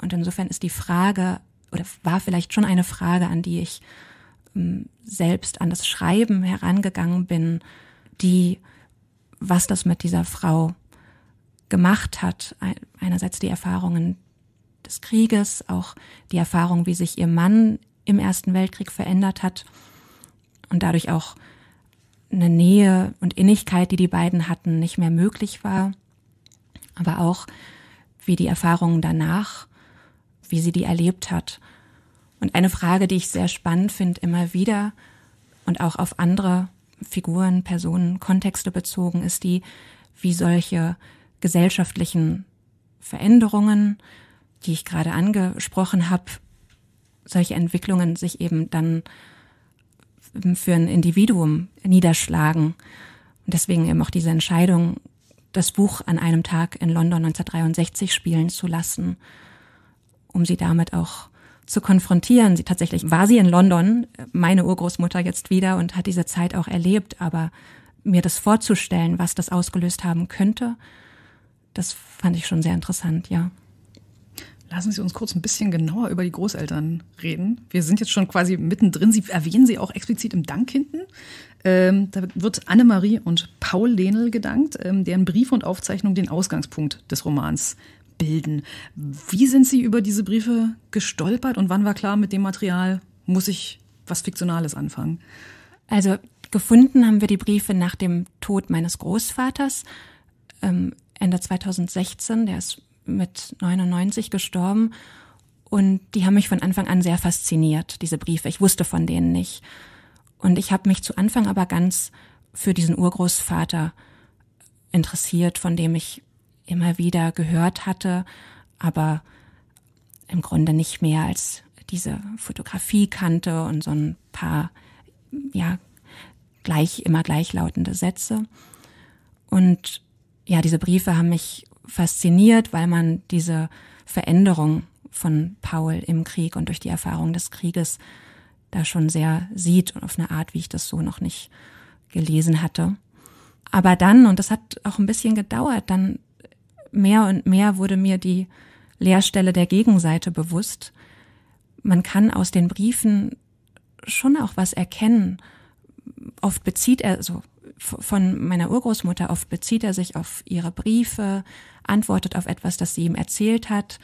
Und insofern ist die Frage, oder war vielleicht schon eine Frage, an die ich ähm, selbst an das Schreiben herangegangen bin, die, was das mit dieser Frau gemacht hat. Einerseits die Erfahrungen des Krieges, auch die Erfahrung, wie sich ihr Mann im Ersten Weltkrieg verändert hat und dadurch auch eine Nähe und Innigkeit, die die beiden hatten, nicht mehr möglich war, aber auch wie die Erfahrungen danach, wie sie die erlebt hat. Und eine Frage, die ich sehr spannend finde, immer wieder und auch auf andere Figuren, Personen, Kontexte bezogen ist die, wie solche gesellschaftlichen Veränderungen, die ich gerade angesprochen habe, solche Entwicklungen sich eben dann für ein Individuum niederschlagen. Und deswegen eben auch diese Entscheidung, das Buch an einem Tag in London 1963 spielen zu lassen, um sie damit auch zu konfrontieren. Sie tatsächlich war sie in London, meine Urgroßmutter jetzt wieder und hat diese Zeit auch erlebt, aber mir das vorzustellen, was das ausgelöst haben könnte, das fand ich schon sehr interessant, ja. Lassen Sie uns kurz ein bisschen genauer über die Großeltern reden. Wir sind jetzt schon quasi mittendrin. Sie erwähnen sie auch explizit im Dank hinten. Ähm, da wird Annemarie und Paul Lehnel gedankt, ähm, deren Brief und Aufzeichnung den Ausgangspunkt des Romans bilden. Wie sind Sie über diese Briefe gestolpert und wann war klar, mit dem Material muss ich was Fiktionales anfangen? Also gefunden haben wir die Briefe nach dem Tod meines Großvaters ähm, Ende 2016. Der ist mit 99 gestorben. Und die haben mich von Anfang an sehr fasziniert, diese Briefe. Ich wusste von denen nicht. Und ich habe mich zu Anfang aber ganz für diesen Urgroßvater interessiert, von dem ich immer wieder gehört hatte, aber im Grunde nicht mehr als diese Fotografie kannte und so ein paar, ja, gleich, immer gleichlautende Sätze. Und ja, diese Briefe haben mich fasziniert, weil man diese Veränderung von Paul im Krieg und durch die Erfahrung des Krieges da schon sehr sieht und auf eine Art, wie ich das so noch nicht gelesen hatte. Aber dann, und das hat auch ein bisschen gedauert, dann mehr und mehr wurde mir die Leerstelle der Gegenseite bewusst. Man kann aus den Briefen schon auch was erkennen. Oft bezieht er, so also von meiner Urgroßmutter, oft bezieht er sich auf ihre Briefe, antwortet auf etwas, das sie ihm erzählt hat.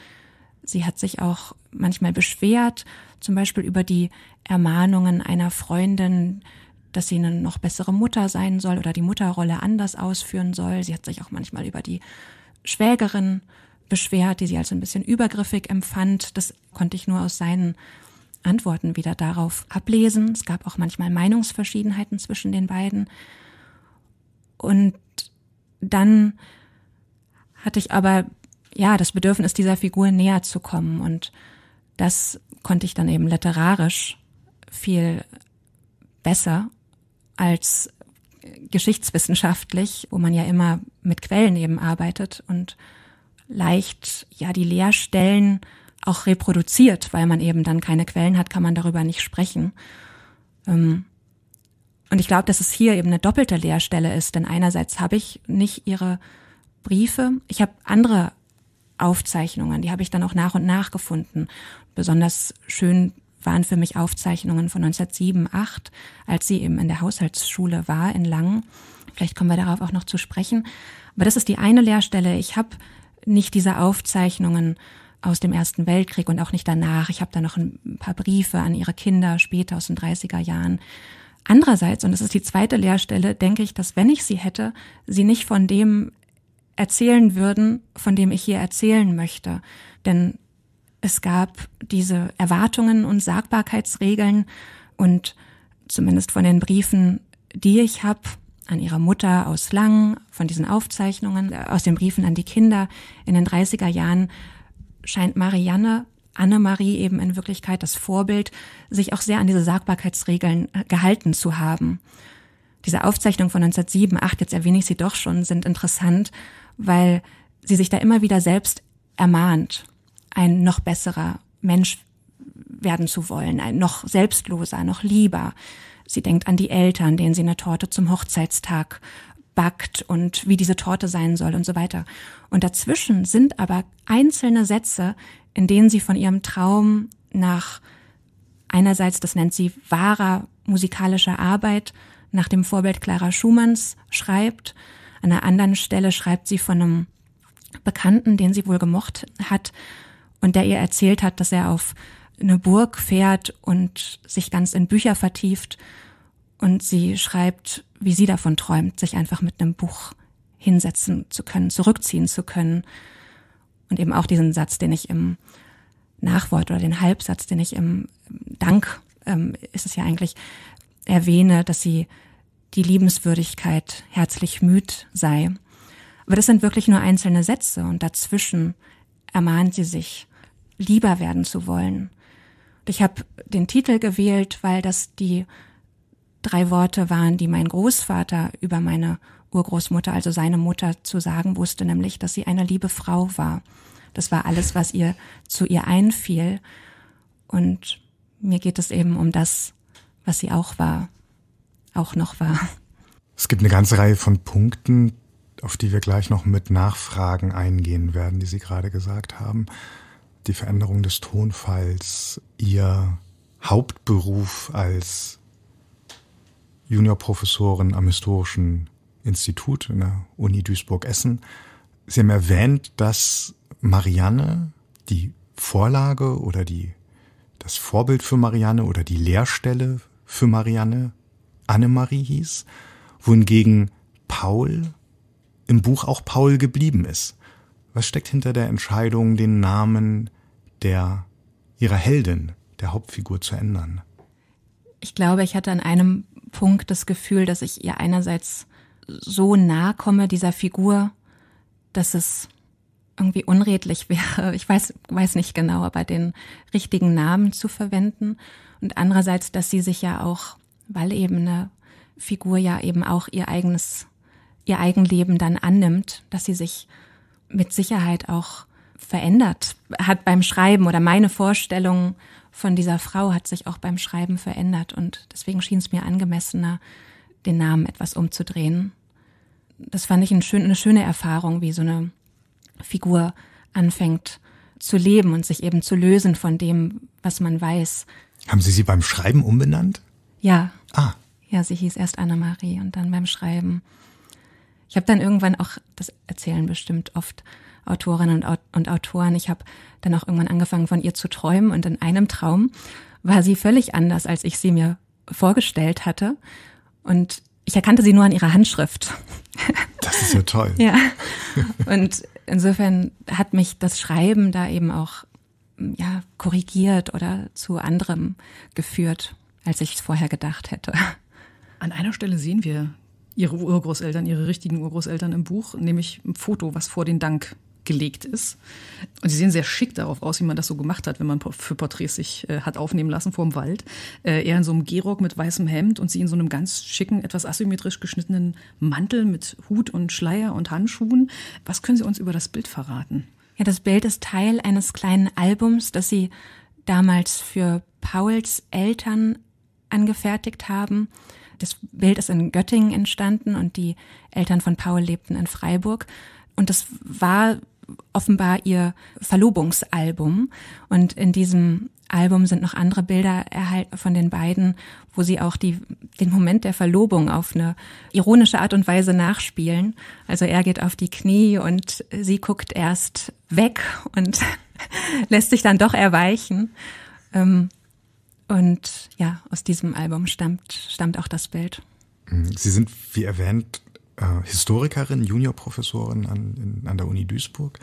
Sie hat sich auch manchmal beschwert, zum Beispiel über die Ermahnungen einer Freundin, dass sie eine noch bessere Mutter sein soll oder die Mutterrolle anders ausführen soll. Sie hat sich auch manchmal über die Schwägerin beschwert, die sie als ein bisschen übergriffig empfand. Das konnte ich nur aus seinen Antworten wieder darauf ablesen. Es gab auch manchmal Meinungsverschiedenheiten zwischen den beiden. Und dann hatte ich aber ja das Bedürfnis, dieser Figur näher zu kommen. Und das konnte ich dann eben literarisch viel besser als geschichtswissenschaftlich, wo man ja immer mit Quellen eben arbeitet und leicht ja die Leerstellen auch reproduziert, weil man eben dann keine Quellen hat, kann man darüber nicht sprechen. Ähm, und ich glaube, dass es hier eben eine doppelte Leerstelle ist, denn einerseits habe ich nicht ihre Briefe, ich habe andere Aufzeichnungen, die habe ich dann auch nach und nach gefunden. Besonders schön waren für mich Aufzeichnungen von 1907, 8, als sie eben in der Haushaltsschule war in Langen. Vielleicht kommen wir darauf auch noch zu sprechen. Aber das ist die eine Lehrstelle. Ich habe nicht diese Aufzeichnungen aus dem Ersten Weltkrieg und auch nicht danach. Ich habe da noch ein paar Briefe an ihre Kinder später aus den 30er Jahren. Andererseits, und das ist die zweite Lehrstelle, denke ich, dass wenn ich sie hätte, sie nicht von dem erzählen würden, von dem ich hier erzählen möchte. Denn es gab diese Erwartungen und Sagbarkeitsregeln und zumindest von den Briefen, die ich habe, an ihre Mutter aus Lang, von diesen Aufzeichnungen, äh, aus den Briefen an die Kinder in den 30er Jahren, scheint Marianne, Annemarie eben in Wirklichkeit das Vorbild, sich auch sehr an diese Sagbarkeitsregeln äh, gehalten zu haben. Diese Aufzeichnungen von 1907, 8, jetzt erwähne ich sie doch schon, sind interessant, weil sie sich da immer wieder selbst ermahnt ein noch besserer Mensch werden zu wollen, ein noch selbstloser, noch lieber. Sie denkt an die Eltern, denen sie eine Torte zum Hochzeitstag backt und wie diese Torte sein soll und so weiter. Und dazwischen sind aber einzelne Sätze, in denen sie von ihrem Traum nach einerseits, das nennt sie wahrer musikalischer Arbeit, nach dem Vorbild Clara Schumanns schreibt. An einer anderen Stelle schreibt sie von einem Bekannten, den sie wohl gemocht hat, und der ihr erzählt hat, dass er auf eine Burg fährt und sich ganz in Bücher vertieft. Und sie schreibt, wie sie davon träumt, sich einfach mit einem Buch hinsetzen zu können, zurückziehen zu können. Und eben auch diesen Satz, den ich im Nachwort oder den Halbsatz, den ich im Dank, ähm, ist es ja eigentlich, erwähne, dass sie die Liebenswürdigkeit herzlich müd sei. Aber das sind wirklich nur einzelne Sätze und dazwischen ermahnt sie sich, lieber werden zu wollen. Und ich habe den Titel gewählt, weil das die drei Worte waren, die mein Großvater über meine Urgroßmutter, also seine Mutter, zu sagen wusste, nämlich, dass sie eine liebe Frau war. Das war alles, was ihr zu ihr einfiel. Und mir geht es eben um das, was sie auch war, auch noch war. Es gibt eine ganze Reihe von Punkten, auf die wir gleich noch mit Nachfragen eingehen werden, die Sie gerade gesagt haben. Die Veränderung des Tonfalls, Ihr Hauptberuf als Juniorprofessorin am Historischen Institut in der Uni Duisburg-Essen. Sie haben erwähnt, dass Marianne die Vorlage oder die, das Vorbild für Marianne oder die Lehrstelle für Marianne Annemarie hieß, wohingegen Paul im Buch auch Paul geblieben ist. Was steckt hinter der Entscheidung, den Namen der ihrer Heldin, der Hauptfigur zu ändern? Ich glaube, ich hatte an einem Punkt das Gefühl, dass ich ihr einerseits so nahe komme dieser Figur, dass es irgendwie unredlich wäre, ich weiß, weiß nicht genau, aber den richtigen Namen zu verwenden. Und andererseits, dass sie sich ja auch, weil eben eine Figur ja eben auch ihr eigenes ihr Eigenleben dann annimmt, dass sie sich mit Sicherheit auch verändert hat beim Schreiben oder meine Vorstellung von dieser Frau hat sich auch beim Schreiben verändert und deswegen schien es mir angemessener, den Namen etwas umzudrehen. Das fand ich ein schön, eine schöne Erfahrung, wie so eine Figur anfängt zu leben und sich eben zu lösen von dem, was man weiß. Haben Sie sie beim Schreiben umbenannt? Ja. Ah. Ja, sie hieß erst Anna-Marie und dann beim Schreiben. Ich habe dann irgendwann auch, das erzählen bestimmt oft Autorinnen und, und Autoren, ich habe dann auch irgendwann angefangen, von ihr zu träumen und in einem Traum war sie völlig anders, als ich sie mir vorgestellt hatte. Und ich erkannte sie nur an ihrer Handschrift. Das ist ja toll. ja. Und insofern hat mich das Schreiben da eben auch ja, korrigiert oder zu anderem geführt, als ich es vorher gedacht hätte. An einer Stelle sehen wir ihre Urgroßeltern, ihre richtigen Urgroßeltern im Buch, nämlich ein Foto, was vor den Dank gelegt ist. Und sie sehen sehr schick darauf aus, wie man das so gemacht hat, wenn man für Porträts sich äh, hat aufnehmen lassen vor dem Wald. Äh, er in so einem Gehrock mit weißem Hemd und sie in so einem ganz schicken, etwas asymmetrisch geschnittenen Mantel mit Hut und Schleier und Handschuhen. Was können Sie uns über das Bild verraten? Ja, das Bild ist Teil eines kleinen Albums, das sie damals für Pauls Eltern angefertigt haben. Das Bild ist in Göttingen entstanden und die Eltern von Paul lebten in Freiburg. Und das war offenbar ihr Verlobungsalbum. Und in diesem Album sind noch andere Bilder erhalten von den beiden, wo sie auch die, den Moment der Verlobung auf eine ironische Art und Weise nachspielen. Also er geht auf die Knie und sie guckt erst weg und lässt sich dann doch erweichen. Ähm, und ja, aus diesem Album stammt, stammt auch das Bild. Mhm. Sie sind, wie erwähnt, äh, Historikerin, Juniorprofessorin an, an der Uni Duisburg.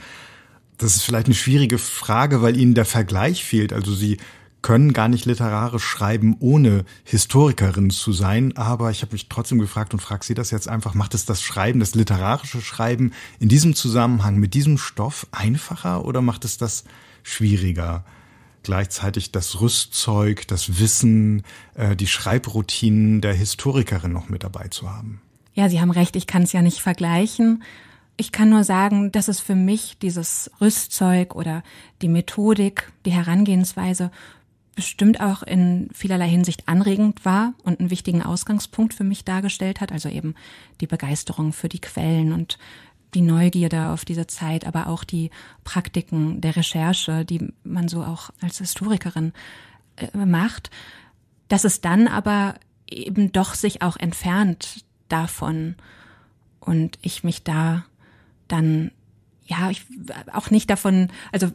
Das ist vielleicht eine schwierige Frage, weil Ihnen der Vergleich fehlt. Also Sie können gar nicht literarisch schreiben, ohne Historikerin zu sein. Aber ich habe mich trotzdem gefragt und frage Sie das jetzt einfach, macht es das Schreiben, das literarische Schreiben in diesem Zusammenhang mit diesem Stoff einfacher oder macht es das schwieriger? gleichzeitig das Rüstzeug, das Wissen, äh, die Schreibroutinen der Historikerin noch mit dabei zu haben. Ja, Sie haben recht, ich kann es ja nicht vergleichen. Ich kann nur sagen, dass es für mich dieses Rüstzeug oder die Methodik, die Herangehensweise bestimmt auch in vielerlei Hinsicht anregend war und einen wichtigen Ausgangspunkt für mich dargestellt hat, also eben die Begeisterung für die Quellen und die Neugierde auf diese Zeit, aber auch die Praktiken der Recherche, die man so auch als Historikerin äh, macht, dass es dann aber eben doch sich auch entfernt davon und ich mich da dann ja, ich auch nicht davon, also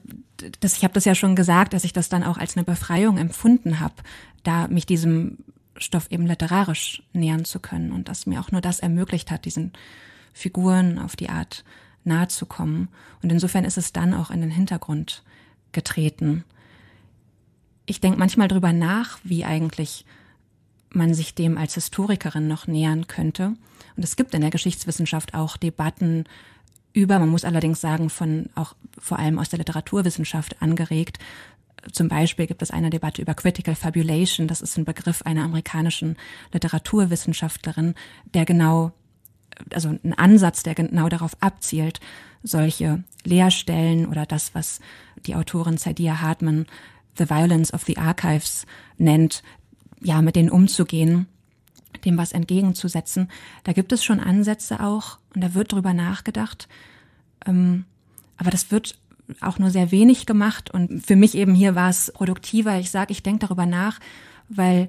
das, ich habe das ja schon gesagt, dass ich das dann auch als eine Befreiung empfunden habe, da mich diesem Stoff eben literarisch nähern zu können und dass mir auch nur das ermöglicht hat, diesen Figuren auf die Art nahe zu kommen. Und insofern ist es dann auch in den Hintergrund getreten. Ich denke manchmal drüber nach, wie eigentlich man sich dem als Historikerin noch nähern könnte. Und es gibt in der Geschichtswissenschaft auch Debatten über, man muss allerdings sagen, von auch vor allem aus der Literaturwissenschaft angeregt. Zum Beispiel gibt es eine Debatte über Critical Fabulation. Das ist ein Begriff einer amerikanischen Literaturwissenschaftlerin, der genau also ein Ansatz, der genau darauf abzielt, solche Leerstellen oder das, was die Autorin Sadia Hartman The Violence of the Archives nennt, ja, mit denen umzugehen, dem was entgegenzusetzen. Da gibt es schon Ansätze auch und da wird drüber nachgedacht. Ähm, aber das wird auch nur sehr wenig gemacht und für mich eben hier war es produktiver. Ich sage, ich denke darüber nach, weil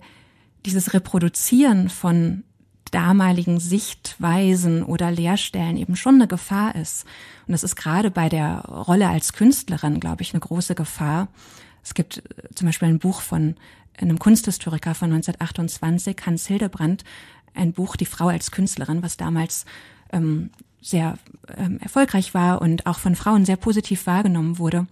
dieses Reproduzieren von damaligen Sichtweisen oder Lehrstellen eben schon eine Gefahr ist. Und das ist gerade bei der Rolle als Künstlerin, glaube ich, eine große Gefahr. Es gibt äh, zum Beispiel ein Buch von einem Kunsthistoriker von 1928, Hans Hildebrandt, ein Buch Die Frau als Künstlerin, was damals ähm, sehr ähm, erfolgreich war und auch von Frauen sehr positiv wahrgenommen wurde.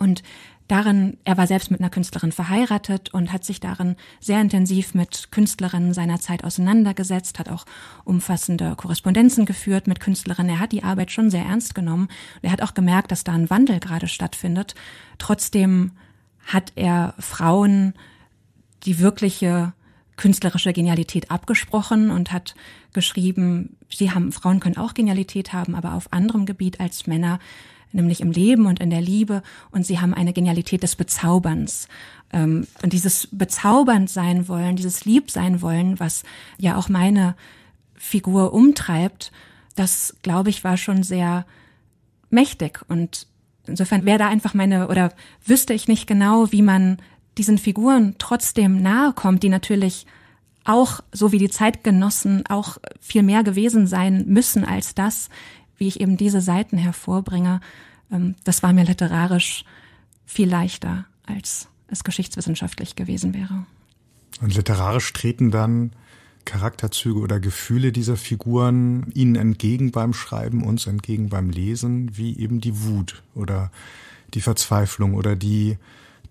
Und darin, er war selbst mit einer Künstlerin verheiratet und hat sich darin sehr intensiv mit Künstlerinnen seiner Zeit auseinandergesetzt, hat auch umfassende Korrespondenzen geführt mit Künstlerinnen. Er hat die Arbeit schon sehr ernst genommen. Und er hat auch gemerkt, dass da ein Wandel gerade stattfindet. Trotzdem hat er Frauen die wirkliche künstlerische Genialität abgesprochen und hat geschrieben, sie haben, Frauen können auch Genialität haben, aber auf anderem Gebiet als Männer nämlich im Leben und in der Liebe. Und sie haben eine Genialität des Bezauberns. Ähm, und dieses bezaubernd sein wollen, dieses lieb sein wollen, was ja auch meine Figur umtreibt, das glaube ich war schon sehr mächtig. Und insofern wäre da einfach meine, oder wüsste ich nicht genau, wie man diesen Figuren trotzdem nahe kommt, die natürlich auch, so wie die Zeitgenossen, auch viel mehr gewesen sein müssen als das, wie ich eben diese Seiten hervorbringe, ähm, das war mir literarisch viel leichter, als es geschichtswissenschaftlich gewesen wäre. Und literarisch treten dann Charakterzüge oder Gefühle dieser Figuren ihnen entgegen beim Schreiben, uns entgegen beim Lesen, wie eben die Wut oder die Verzweiflung oder die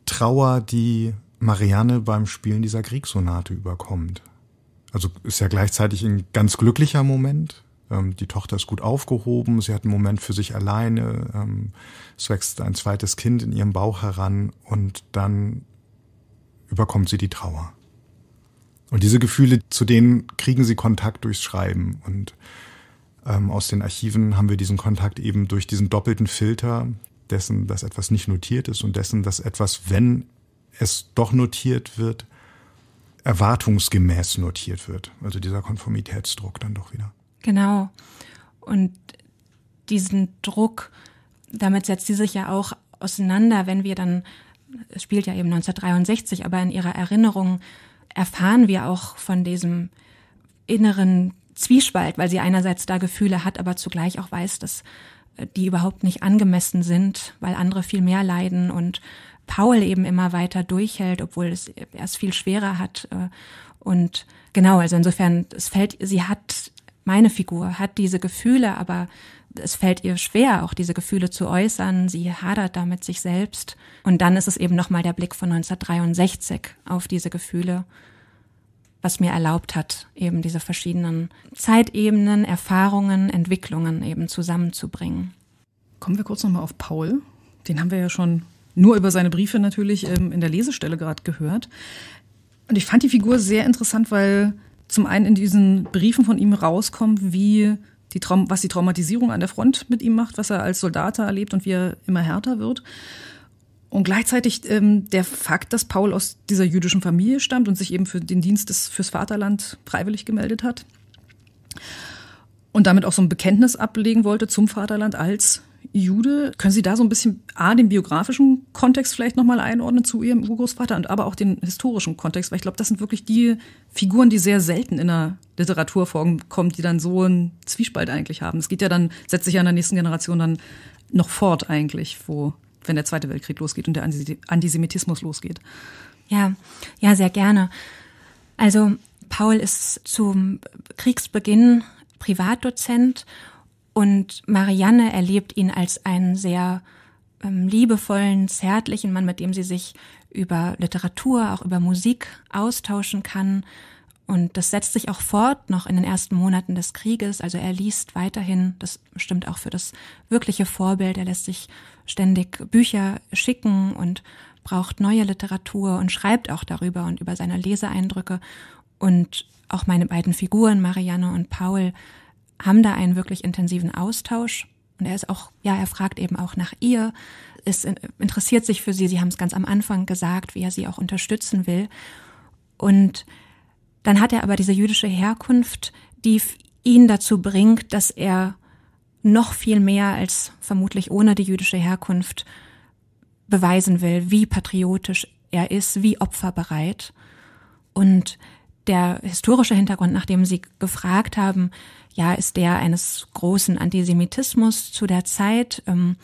Trauer, die Marianne beim Spielen dieser Kriegssonate überkommt. Also ist ja gleichzeitig ein ganz glücklicher Moment, ähm, die Tochter ist gut aufgehoben, sie hat einen Moment für sich alleine, ähm, es wächst ein zweites Kind in ihrem Bauch heran und dann überkommt sie die Trauer. Und diese Gefühle, zu denen kriegen sie Kontakt durchs Schreiben. Und ähm, aus den Archiven haben wir diesen Kontakt eben durch diesen doppelten Filter dessen, dass etwas nicht notiert ist und dessen, dass etwas, wenn es doch notiert wird, erwartungsgemäß notiert wird. Also dieser Konformitätsdruck dann doch wieder. Genau. Und diesen Druck, damit setzt sie sich ja auch auseinander, wenn wir dann, es spielt ja eben 1963, aber in ihrer Erinnerung erfahren wir auch von diesem inneren Zwiespalt, weil sie einerseits da Gefühle hat, aber zugleich auch weiß, dass äh, die überhaupt nicht angemessen sind, weil andere viel mehr leiden und Paul eben immer weiter durchhält, obwohl es, äh, erst viel schwerer hat. Äh, und genau, also insofern, es fällt, sie hat meine Figur hat diese Gefühle, aber es fällt ihr schwer, auch diese Gefühle zu äußern. Sie hadert damit sich selbst. Und dann ist es eben nochmal der Blick von 1963 auf diese Gefühle, was mir erlaubt hat, eben diese verschiedenen Zeitebenen, Erfahrungen, Entwicklungen eben zusammenzubringen. Kommen wir kurz nochmal auf Paul. Den haben wir ja schon nur über seine Briefe natürlich ähm, in der Lesestelle gerade gehört. Und ich fand die Figur sehr interessant, weil zum einen in diesen Briefen von ihm rauskommt, wie die Traum was die Traumatisierung an der Front mit ihm macht, was er als Soldat erlebt und wie er immer härter wird. Und gleichzeitig ähm, der Fakt, dass Paul aus dieser jüdischen Familie stammt und sich eben für den Dienst des, fürs Vaterland freiwillig gemeldet hat und damit auch so ein Bekenntnis ablegen wollte zum Vaterland als Jude. Können Sie da so ein bisschen A, den biografischen Kontext vielleicht nochmal einordnen zu Ihrem Urgroßvater und aber auch den historischen Kontext? Weil ich glaube, das sind wirklich die Figuren, die sehr selten in der Literatur vorkommen, die dann so einen Zwiespalt eigentlich haben. Es geht ja dann, setzt sich ja in der nächsten Generation dann noch fort eigentlich, wo, wenn der Zweite Weltkrieg losgeht und der Antisemitismus losgeht. Ja, ja, sehr gerne. Also Paul ist zum Kriegsbeginn Privatdozent und Marianne erlebt ihn als einen sehr ähm, liebevollen, zärtlichen Mann, mit dem sie sich über Literatur, auch über Musik austauschen kann. Und das setzt sich auch fort noch in den ersten Monaten des Krieges. Also er liest weiterhin, das stimmt auch für das wirkliche Vorbild. Er lässt sich ständig Bücher schicken und braucht neue Literatur und schreibt auch darüber und über seine Leseeindrücke. Und auch meine beiden Figuren, Marianne und Paul, haben da einen wirklich intensiven Austausch. Und er ist auch, ja, er fragt eben auch nach ihr, ist, interessiert sich für sie. Sie haben es ganz am Anfang gesagt, wie er sie auch unterstützen will. Und dann hat er aber diese jüdische Herkunft, die ihn dazu bringt, dass er noch viel mehr als vermutlich ohne die jüdische Herkunft beweisen will, wie patriotisch er ist, wie opferbereit. Und der historische Hintergrund, nachdem Sie gefragt haben, ja, ist der eines großen Antisemitismus zu der Zeit, ähm,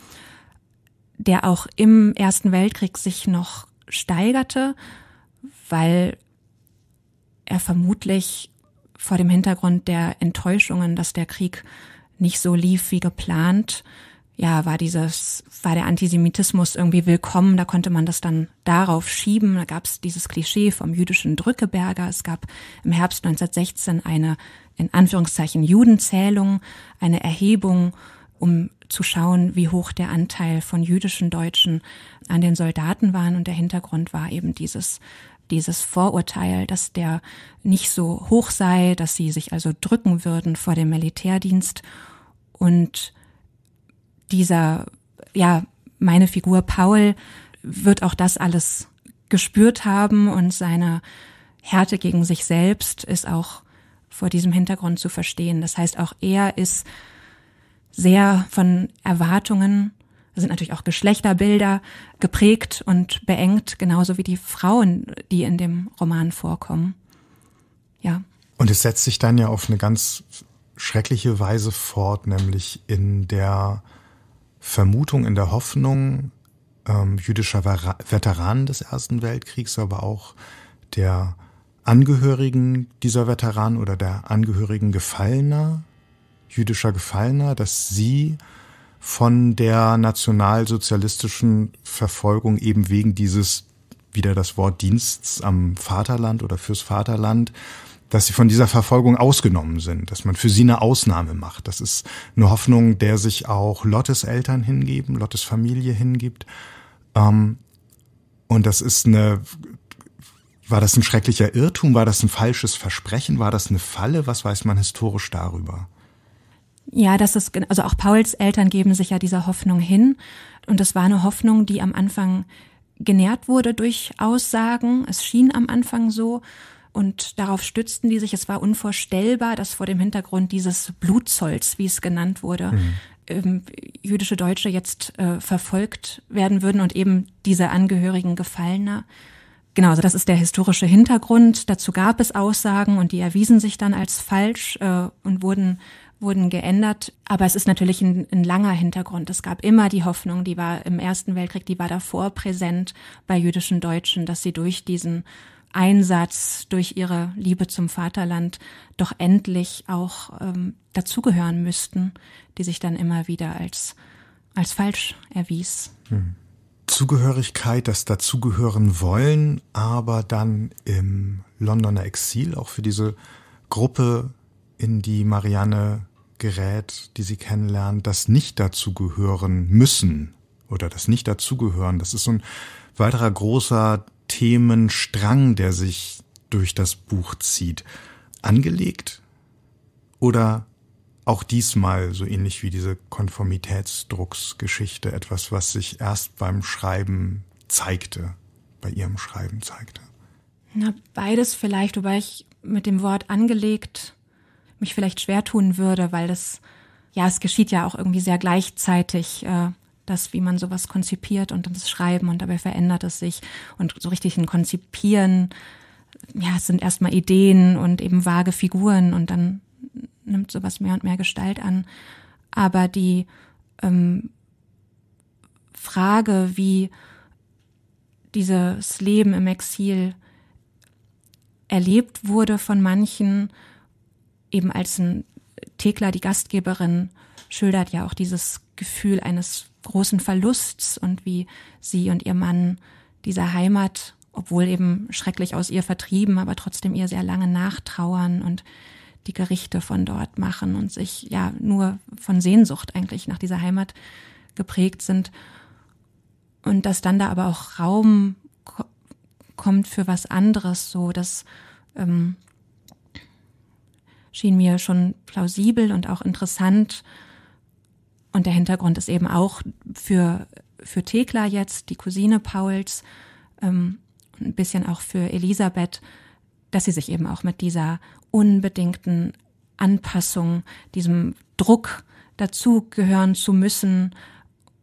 der auch im Ersten Weltkrieg sich noch steigerte, weil er vermutlich vor dem Hintergrund der Enttäuschungen, dass der Krieg nicht so lief wie geplant, ja, war dieses, war der Antisemitismus irgendwie willkommen, da konnte man das dann darauf schieben. Da gab es dieses Klischee vom jüdischen Drückeberger. Es gab im Herbst 1916 eine, in Anführungszeichen, Judenzählung, eine Erhebung, um zu schauen, wie hoch der Anteil von jüdischen Deutschen an den Soldaten waren. Und der Hintergrund war eben dieses dieses Vorurteil, dass der nicht so hoch sei, dass sie sich also drücken würden vor dem Militärdienst. Und dieser, ja, meine Figur Paul wird auch das alles gespürt haben und seine Härte gegen sich selbst ist auch vor diesem Hintergrund zu verstehen. Das heißt, auch er ist sehr von Erwartungen, sind natürlich auch Geschlechterbilder geprägt und beengt, genauso wie die Frauen, die in dem Roman vorkommen. Ja. Und es setzt sich dann ja auf eine ganz schreckliche Weise fort, nämlich in der Vermutung in der Hoffnung ähm, jüdischer Veteranen des Ersten Weltkriegs, aber auch der Angehörigen dieser Veteranen oder der Angehörigen Gefallener, jüdischer Gefallener, dass sie von der nationalsozialistischen Verfolgung eben wegen dieses wieder das Wort Diensts am Vaterland oder fürs Vaterland dass sie von dieser Verfolgung ausgenommen sind, dass man für sie eine Ausnahme macht. Das ist eine Hoffnung, der sich auch Lottes Eltern hingeben, Lottes Familie hingibt. Ähm, und das ist eine, war das ein schrecklicher Irrtum? War das ein falsches Versprechen? War das eine Falle? Was weiß man historisch darüber? Ja, das ist, also auch Pauls Eltern geben sich ja dieser Hoffnung hin. Und das war eine Hoffnung, die am Anfang genährt wurde durch Aussagen. Es schien am Anfang so und darauf stützten die sich. Es war unvorstellbar, dass vor dem Hintergrund dieses Blutzolls, wie es genannt wurde, mhm. Ähm, jüdische Deutsche jetzt äh, verfolgt werden würden und eben diese Angehörigen Gefallener. Genau, also das ist der historische Hintergrund. Dazu gab es Aussagen und die erwiesen sich dann als falsch äh, und wurden wurden geändert. Aber es ist natürlich ein, ein, langer Hintergrund. Es gab immer die Hoffnung, die war im Ersten Weltkrieg, die war davor präsent bei jüdischen Deutschen, dass sie durch diesen Einsatz, durch ihre Liebe zum Vaterland doch endlich auch ähm, dazugehören müssten, die sich dann immer wieder als, als falsch erwies. Hm. Zugehörigkeit, das dazugehören wollen, aber dann im Londoner Exil auch für diese Gruppe, in die Marianne gerät, die sie kennenlernt, das nicht dazugehören müssen oder das nicht dazugehören. Das ist so ein weiterer großer Themenstrang, der sich durch das Buch zieht, angelegt? Oder auch diesmal so ähnlich wie diese Konformitätsdrucksgeschichte etwas, was sich erst beim Schreiben zeigte, bei ihrem Schreiben zeigte? Na, beides vielleicht, wobei ich mit dem Wort angelegt mich vielleicht schwer tun würde, weil das, ja, es geschieht ja auch irgendwie sehr gleichzeitig. Äh, das, wie man sowas konzipiert und dann das Schreiben und dabei verändert es sich. Und so richtig ein Konzipieren, ja, es sind erstmal Ideen und eben vage Figuren und dann nimmt sowas mehr und mehr Gestalt an. Aber die ähm, Frage, wie dieses Leben im Exil erlebt wurde von manchen, eben als ein Thekla, die Gastgeberin, schildert ja auch dieses Gefühl eines großen Verlusts und wie sie und ihr Mann dieser Heimat, obwohl eben schrecklich aus ihr vertrieben, aber trotzdem ihr sehr lange nachtrauern und die Gerichte von dort machen und sich ja nur von Sehnsucht eigentlich nach dieser Heimat geprägt sind. Und dass dann da aber auch Raum ko kommt für was anderes, so das ähm, schien mir schon plausibel und auch interessant und der Hintergrund ist eben auch für, für Thekla jetzt, die Cousine Pauls, ähm, ein bisschen auch für Elisabeth, dass sie sich eben auch mit dieser unbedingten Anpassung, diesem Druck dazu gehören zu müssen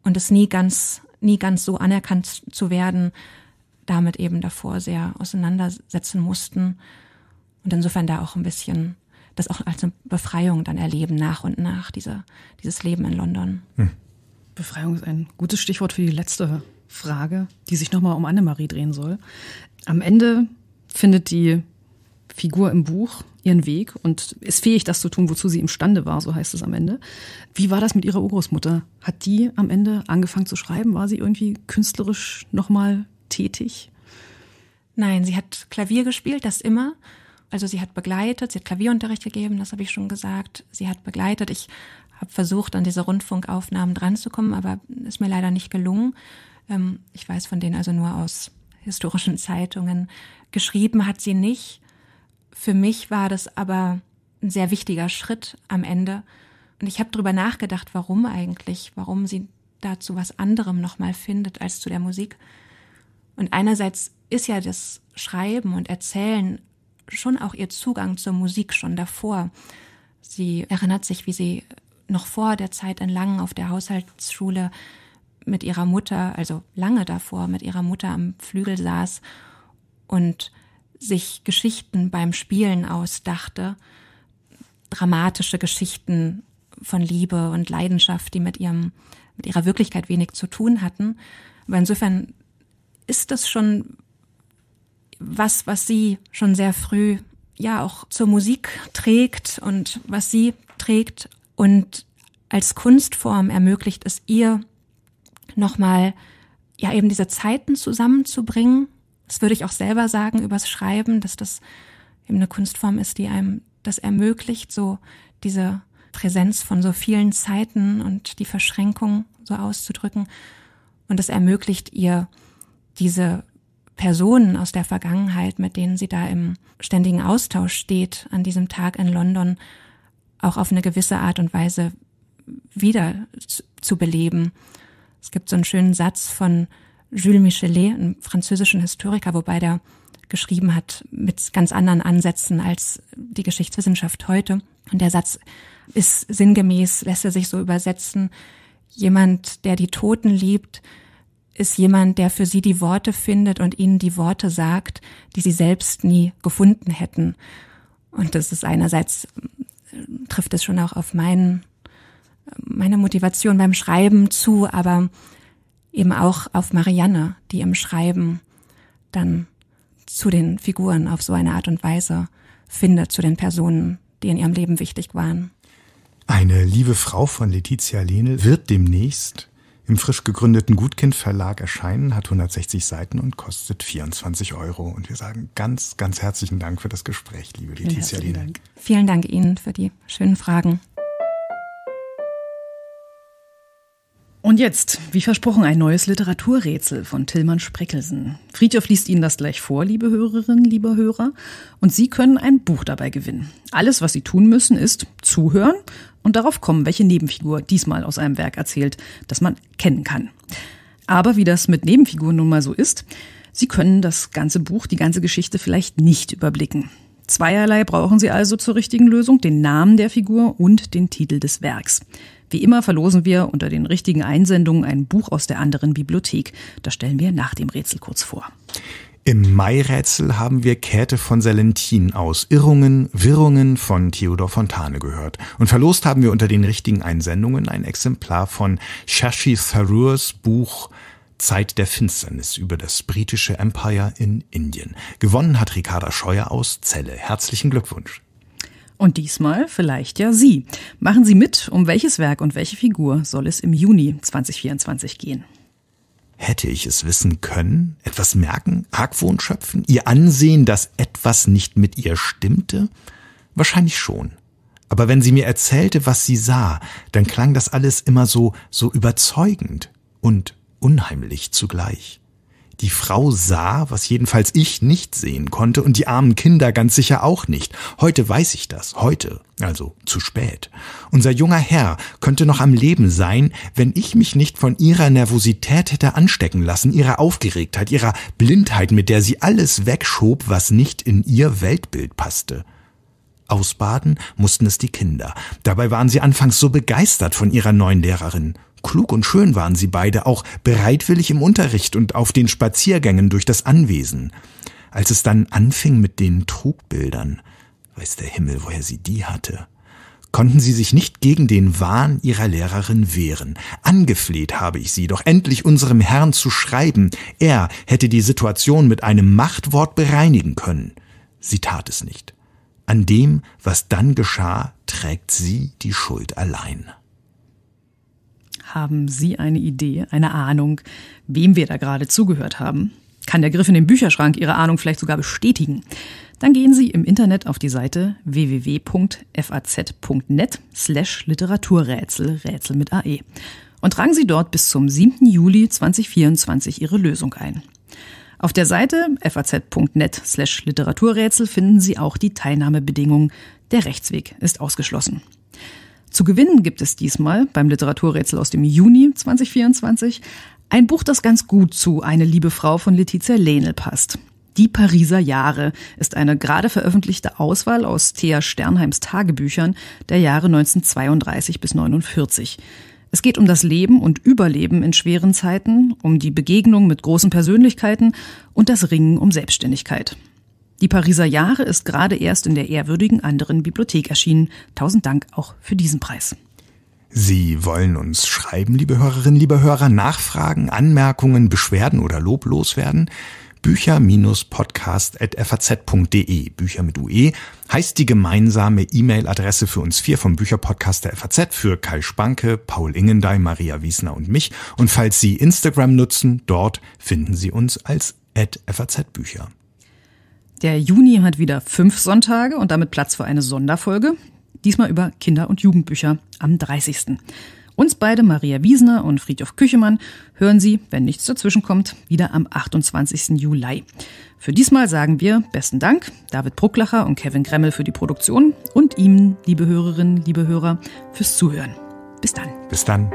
und es nie ganz, nie ganz so anerkannt zu werden, damit eben davor sehr auseinandersetzen mussten. Und insofern da auch ein bisschen das auch als eine Befreiung dann erleben, nach und nach, diese, dieses Leben in London. Hm. Befreiung ist ein gutes Stichwort für die letzte Frage, die sich nochmal um Annemarie drehen soll. Am Ende findet die Figur im Buch ihren Weg und ist fähig, das zu tun, wozu sie imstande war, so heißt es am Ende. Wie war das mit ihrer Urgroßmutter? Hat die am Ende angefangen zu schreiben? War sie irgendwie künstlerisch nochmal tätig? Nein, sie hat Klavier gespielt, das immer. Also sie hat begleitet, sie hat Klavierunterricht gegeben, das habe ich schon gesagt. Sie hat begleitet. Ich habe versucht, an diese Rundfunkaufnahmen dranzukommen, aber ist mir leider nicht gelungen. Ähm, ich weiß von denen also nur aus historischen Zeitungen. Geschrieben hat sie nicht. Für mich war das aber ein sehr wichtiger Schritt am Ende. Und ich habe darüber nachgedacht, warum eigentlich, warum sie dazu was anderem nochmal findet als zu der Musik. Und einerseits ist ja das Schreiben und Erzählen schon auch ihr Zugang zur Musik schon davor. Sie erinnert sich, wie sie noch vor der Zeit in Langen auf der Haushaltsschule mit ihrer Mutter, also lange davor, mit ihrer Mutter am Flügel saß und sich Geschichten beim Spielen ausdachte, dramatische Geschichten von Liebe und Leidenschaft, die mit ihrem, mit ihrer Wirklichkeit wenig zu tun hatten. Aber insofern ist das schon was, was sie schon sehr früh ja auch zur Musik trägt und was sie trägt und als Kunstform ermöglicht es ihr nochmal ja eben diese Zeiten zusammenzubringen. Das würde ich auch selber sagen übers Schreiben, dass das eben eine Kunstform ist, die einem das ermöglicht, so diese Präsenz von so vielen Zeiten und die Verschränkung so auszudrücken. Und das ermöglicht ihr diese Personen aus der Vergangenheit, mit denen sie da im ständigen Austausch steht, an diesem Tag in London auch auf eine gewisse Art und Weise wieder zu beleben. Es gibt so einen schönen Satz von Jules Michelet, einem französischen Historiker, wobei der geschrieben hat mit ganz anderen Ansätzen als die Geschichtswissenschaft heute. Und der Satz ist sinngemäß, lässt er sich so übersetzen, jemand, der die Toten liebt, ist jemand, der für sie die Worte findet und ihnen die Worte sagt, die sie selbst nie gefunden hätten. Und das ist einerseits, äh, trifft es schon auch auf meinen, äh, meine Motivation beim Schreiben zu, aber eben auch auf Marianne, die im Schreiben dann zu den Figuren auf so eine Art und Weise findet, zu den Personen, die in ihrem Leben wichtig waren. Eine liebe Frau von Letizia Lenel wird demnächst im frisch gegründeten Gutkind Verlag erscheinen, hat 160 Seiten und kostet 24 Euro. Und wir sagen ganz, ganz herzlichen Dank für das Gespräch, liebe Letizia Vielen Dank. Vielen Dank Ihnen für die schönen Fragen. Und jetzt, wie versprochen, ein neues Literaturrätsel von Tillmann Spreckelsen. Friedhof liest Ihnen das gleich vor, liebe Hörerinnen, lieber Hörer, und Sie können ein Buch dabei gewinnen. Alles, was Sie tun müssen, ist zuhören und darauf kommen, welche Nebenfigur diesmal aus einem Werk erzählt, das man kennen kann. Aber wie das mit Nebenfiguren nun mal so ist, Sie können das ganze Buch, die ganze Geschichte vielleicht nicht überblicken. Zweierlei brauchen Sie also zur richtigen Lösung, den Namen der Figur und den Titel des Werks. Wie immer verlosen wir unter den richtigen Einsendungen ein Buch aus der anderen Bibliothek. Das stellen wir nach dem Rätsel kurz vor. Im Mai-Rätsel haben wir Käthe von Salentin aus Irrungen, Wirrungen von Theodor Fontane gehört. Und verlost haben wir unter den richtigen Einsendungen ein Exemplar von Shashi Tharoors Buch Zeit der Finsternis über das britische Empire in Indien. Gewonnen hat Ricarda Scheuer aus Celle. Herzlichen Glückwunsch. Und diesmal vielleicht ja Sie. Machen Sie mit, um welches Werk und welche Figur soll es im Juni 2024 gehen? Hätte ich es wissen können? Etwas merken? Argwohn schöpfen? Ihr Ansehen, dass etwas nicht mit ihr stimmte? Wahrscheinlich schon. Aber wenn sie mir erzählte, was sie sah, dann klang das alles immer so, so überzeugend und unheimlich zugleich. Die Frau sah, was jedenfalls ich nicht sehen konnte und die armen Kinder ganz sicher auch nicht. Heute weiß ich das, heute, also zu spät. Unser junger Herr könnte noch am Leben sein, wenn ich mich nicht von ihrer Nervosität hätte anstecken lassen, ihrer Aufgeregtheit, ihrer Blindheit, mit der sie alles wegschob, was nicht in ihr Weltbild passte. Ausbaden mussten es die Kinder. Dabei waren sie anfangs so begeistert von ihrer neuen Lehrerin. Klug und schön waren sie beide, auch bereitwillig im Unterricht und auf den Spaziergängen durch das Anwesen. Als es dann anfing mit den Trugbildern, weiß der Himmel, woher sie die hatte, konnten sie sich nicht gegen den Wahn ihrer Lehrerin wehren. Angefleht habe ich sie, doch endlich unserem Herrn zu schreiben. Er hätte die Situation mit einem Machtwort bereinigen können. Sie tat es nicht. An dem, was dann geschah, trägt sie die Schuld allein. Haben Sie eine Idee, eine Ahnung, wem wir da gerade zugehört haben? Kann der Griff in den Bücherschrank Ihre Ahnung vielleicht sogar bestätigen? Dann gehen Sie im Internet auf die Seite www.faz.net slash Literaturrätsel, Rätsel mit AE und tragen Sie dort bis zum 7. Juli 2024 Ihre Lösung ein. Auf der Seite faz.net slash Literaturrätsel finden Sie auch die Teilnahmebedingungen. Der Rechtsweg ist ausgeschlossen. Zu gewinnen gibt es diesmal beim Literaturrätsel aus dem Juni 2024 ein Buch, das ganz gut zu Eine liebe Frau von Letizia Lehnel passt. Die Pariser Jahre ist eine gerade veröffentlichte Auswahl aus Thea Sternheims Tagebüchern der Jahre 1932 bis 1949. Es geht um das Leben und Überleben in schweren Zeiten, um die Begegnung mit großen Persönlichkeiten und das Ringen um Selbstständigkeit. Die Pariser Jahre ist gerade erst in der ehrwürdigen anderen Bibliothek erschienen. Tausend Dank auch für diesen Preis. Sie wollen uns schreiben, liebe Hörerinnen, liebe Hörer, Nachfragen, Anmerkungen, Beschwerden oder Lob loswerden? bücher-podcast.faz.de. Bücher mit UE heißt die gemeinsame E-Mail-Adresse für uns vier vom Bücherpodcast der FAZ für Kai Spanke, Paul Ingendey, Maria Wiesner und mich. Und falls Sie Instagram nutzen, dort finden Sie uns als FAZ-Bücher. Der Juni hat wieder fünf Sonntage und damit Platz für eine Sonderfolge. Diesmal über Kinder- und Jugendbücher am 30. Uns beide, Maria Wiesner und Friedhof Küchemann, hören Sie, wenn nichts dazwischenkommt, wieder am 28. Juli. Für diesmal sagen wir besten Dank David Brucklacher und Kevin Gremmel für die Produktion und Ihnen, liebe Hörerinnen, liebe Hörer, fürs Zuhören. Bis dann. Bis dann.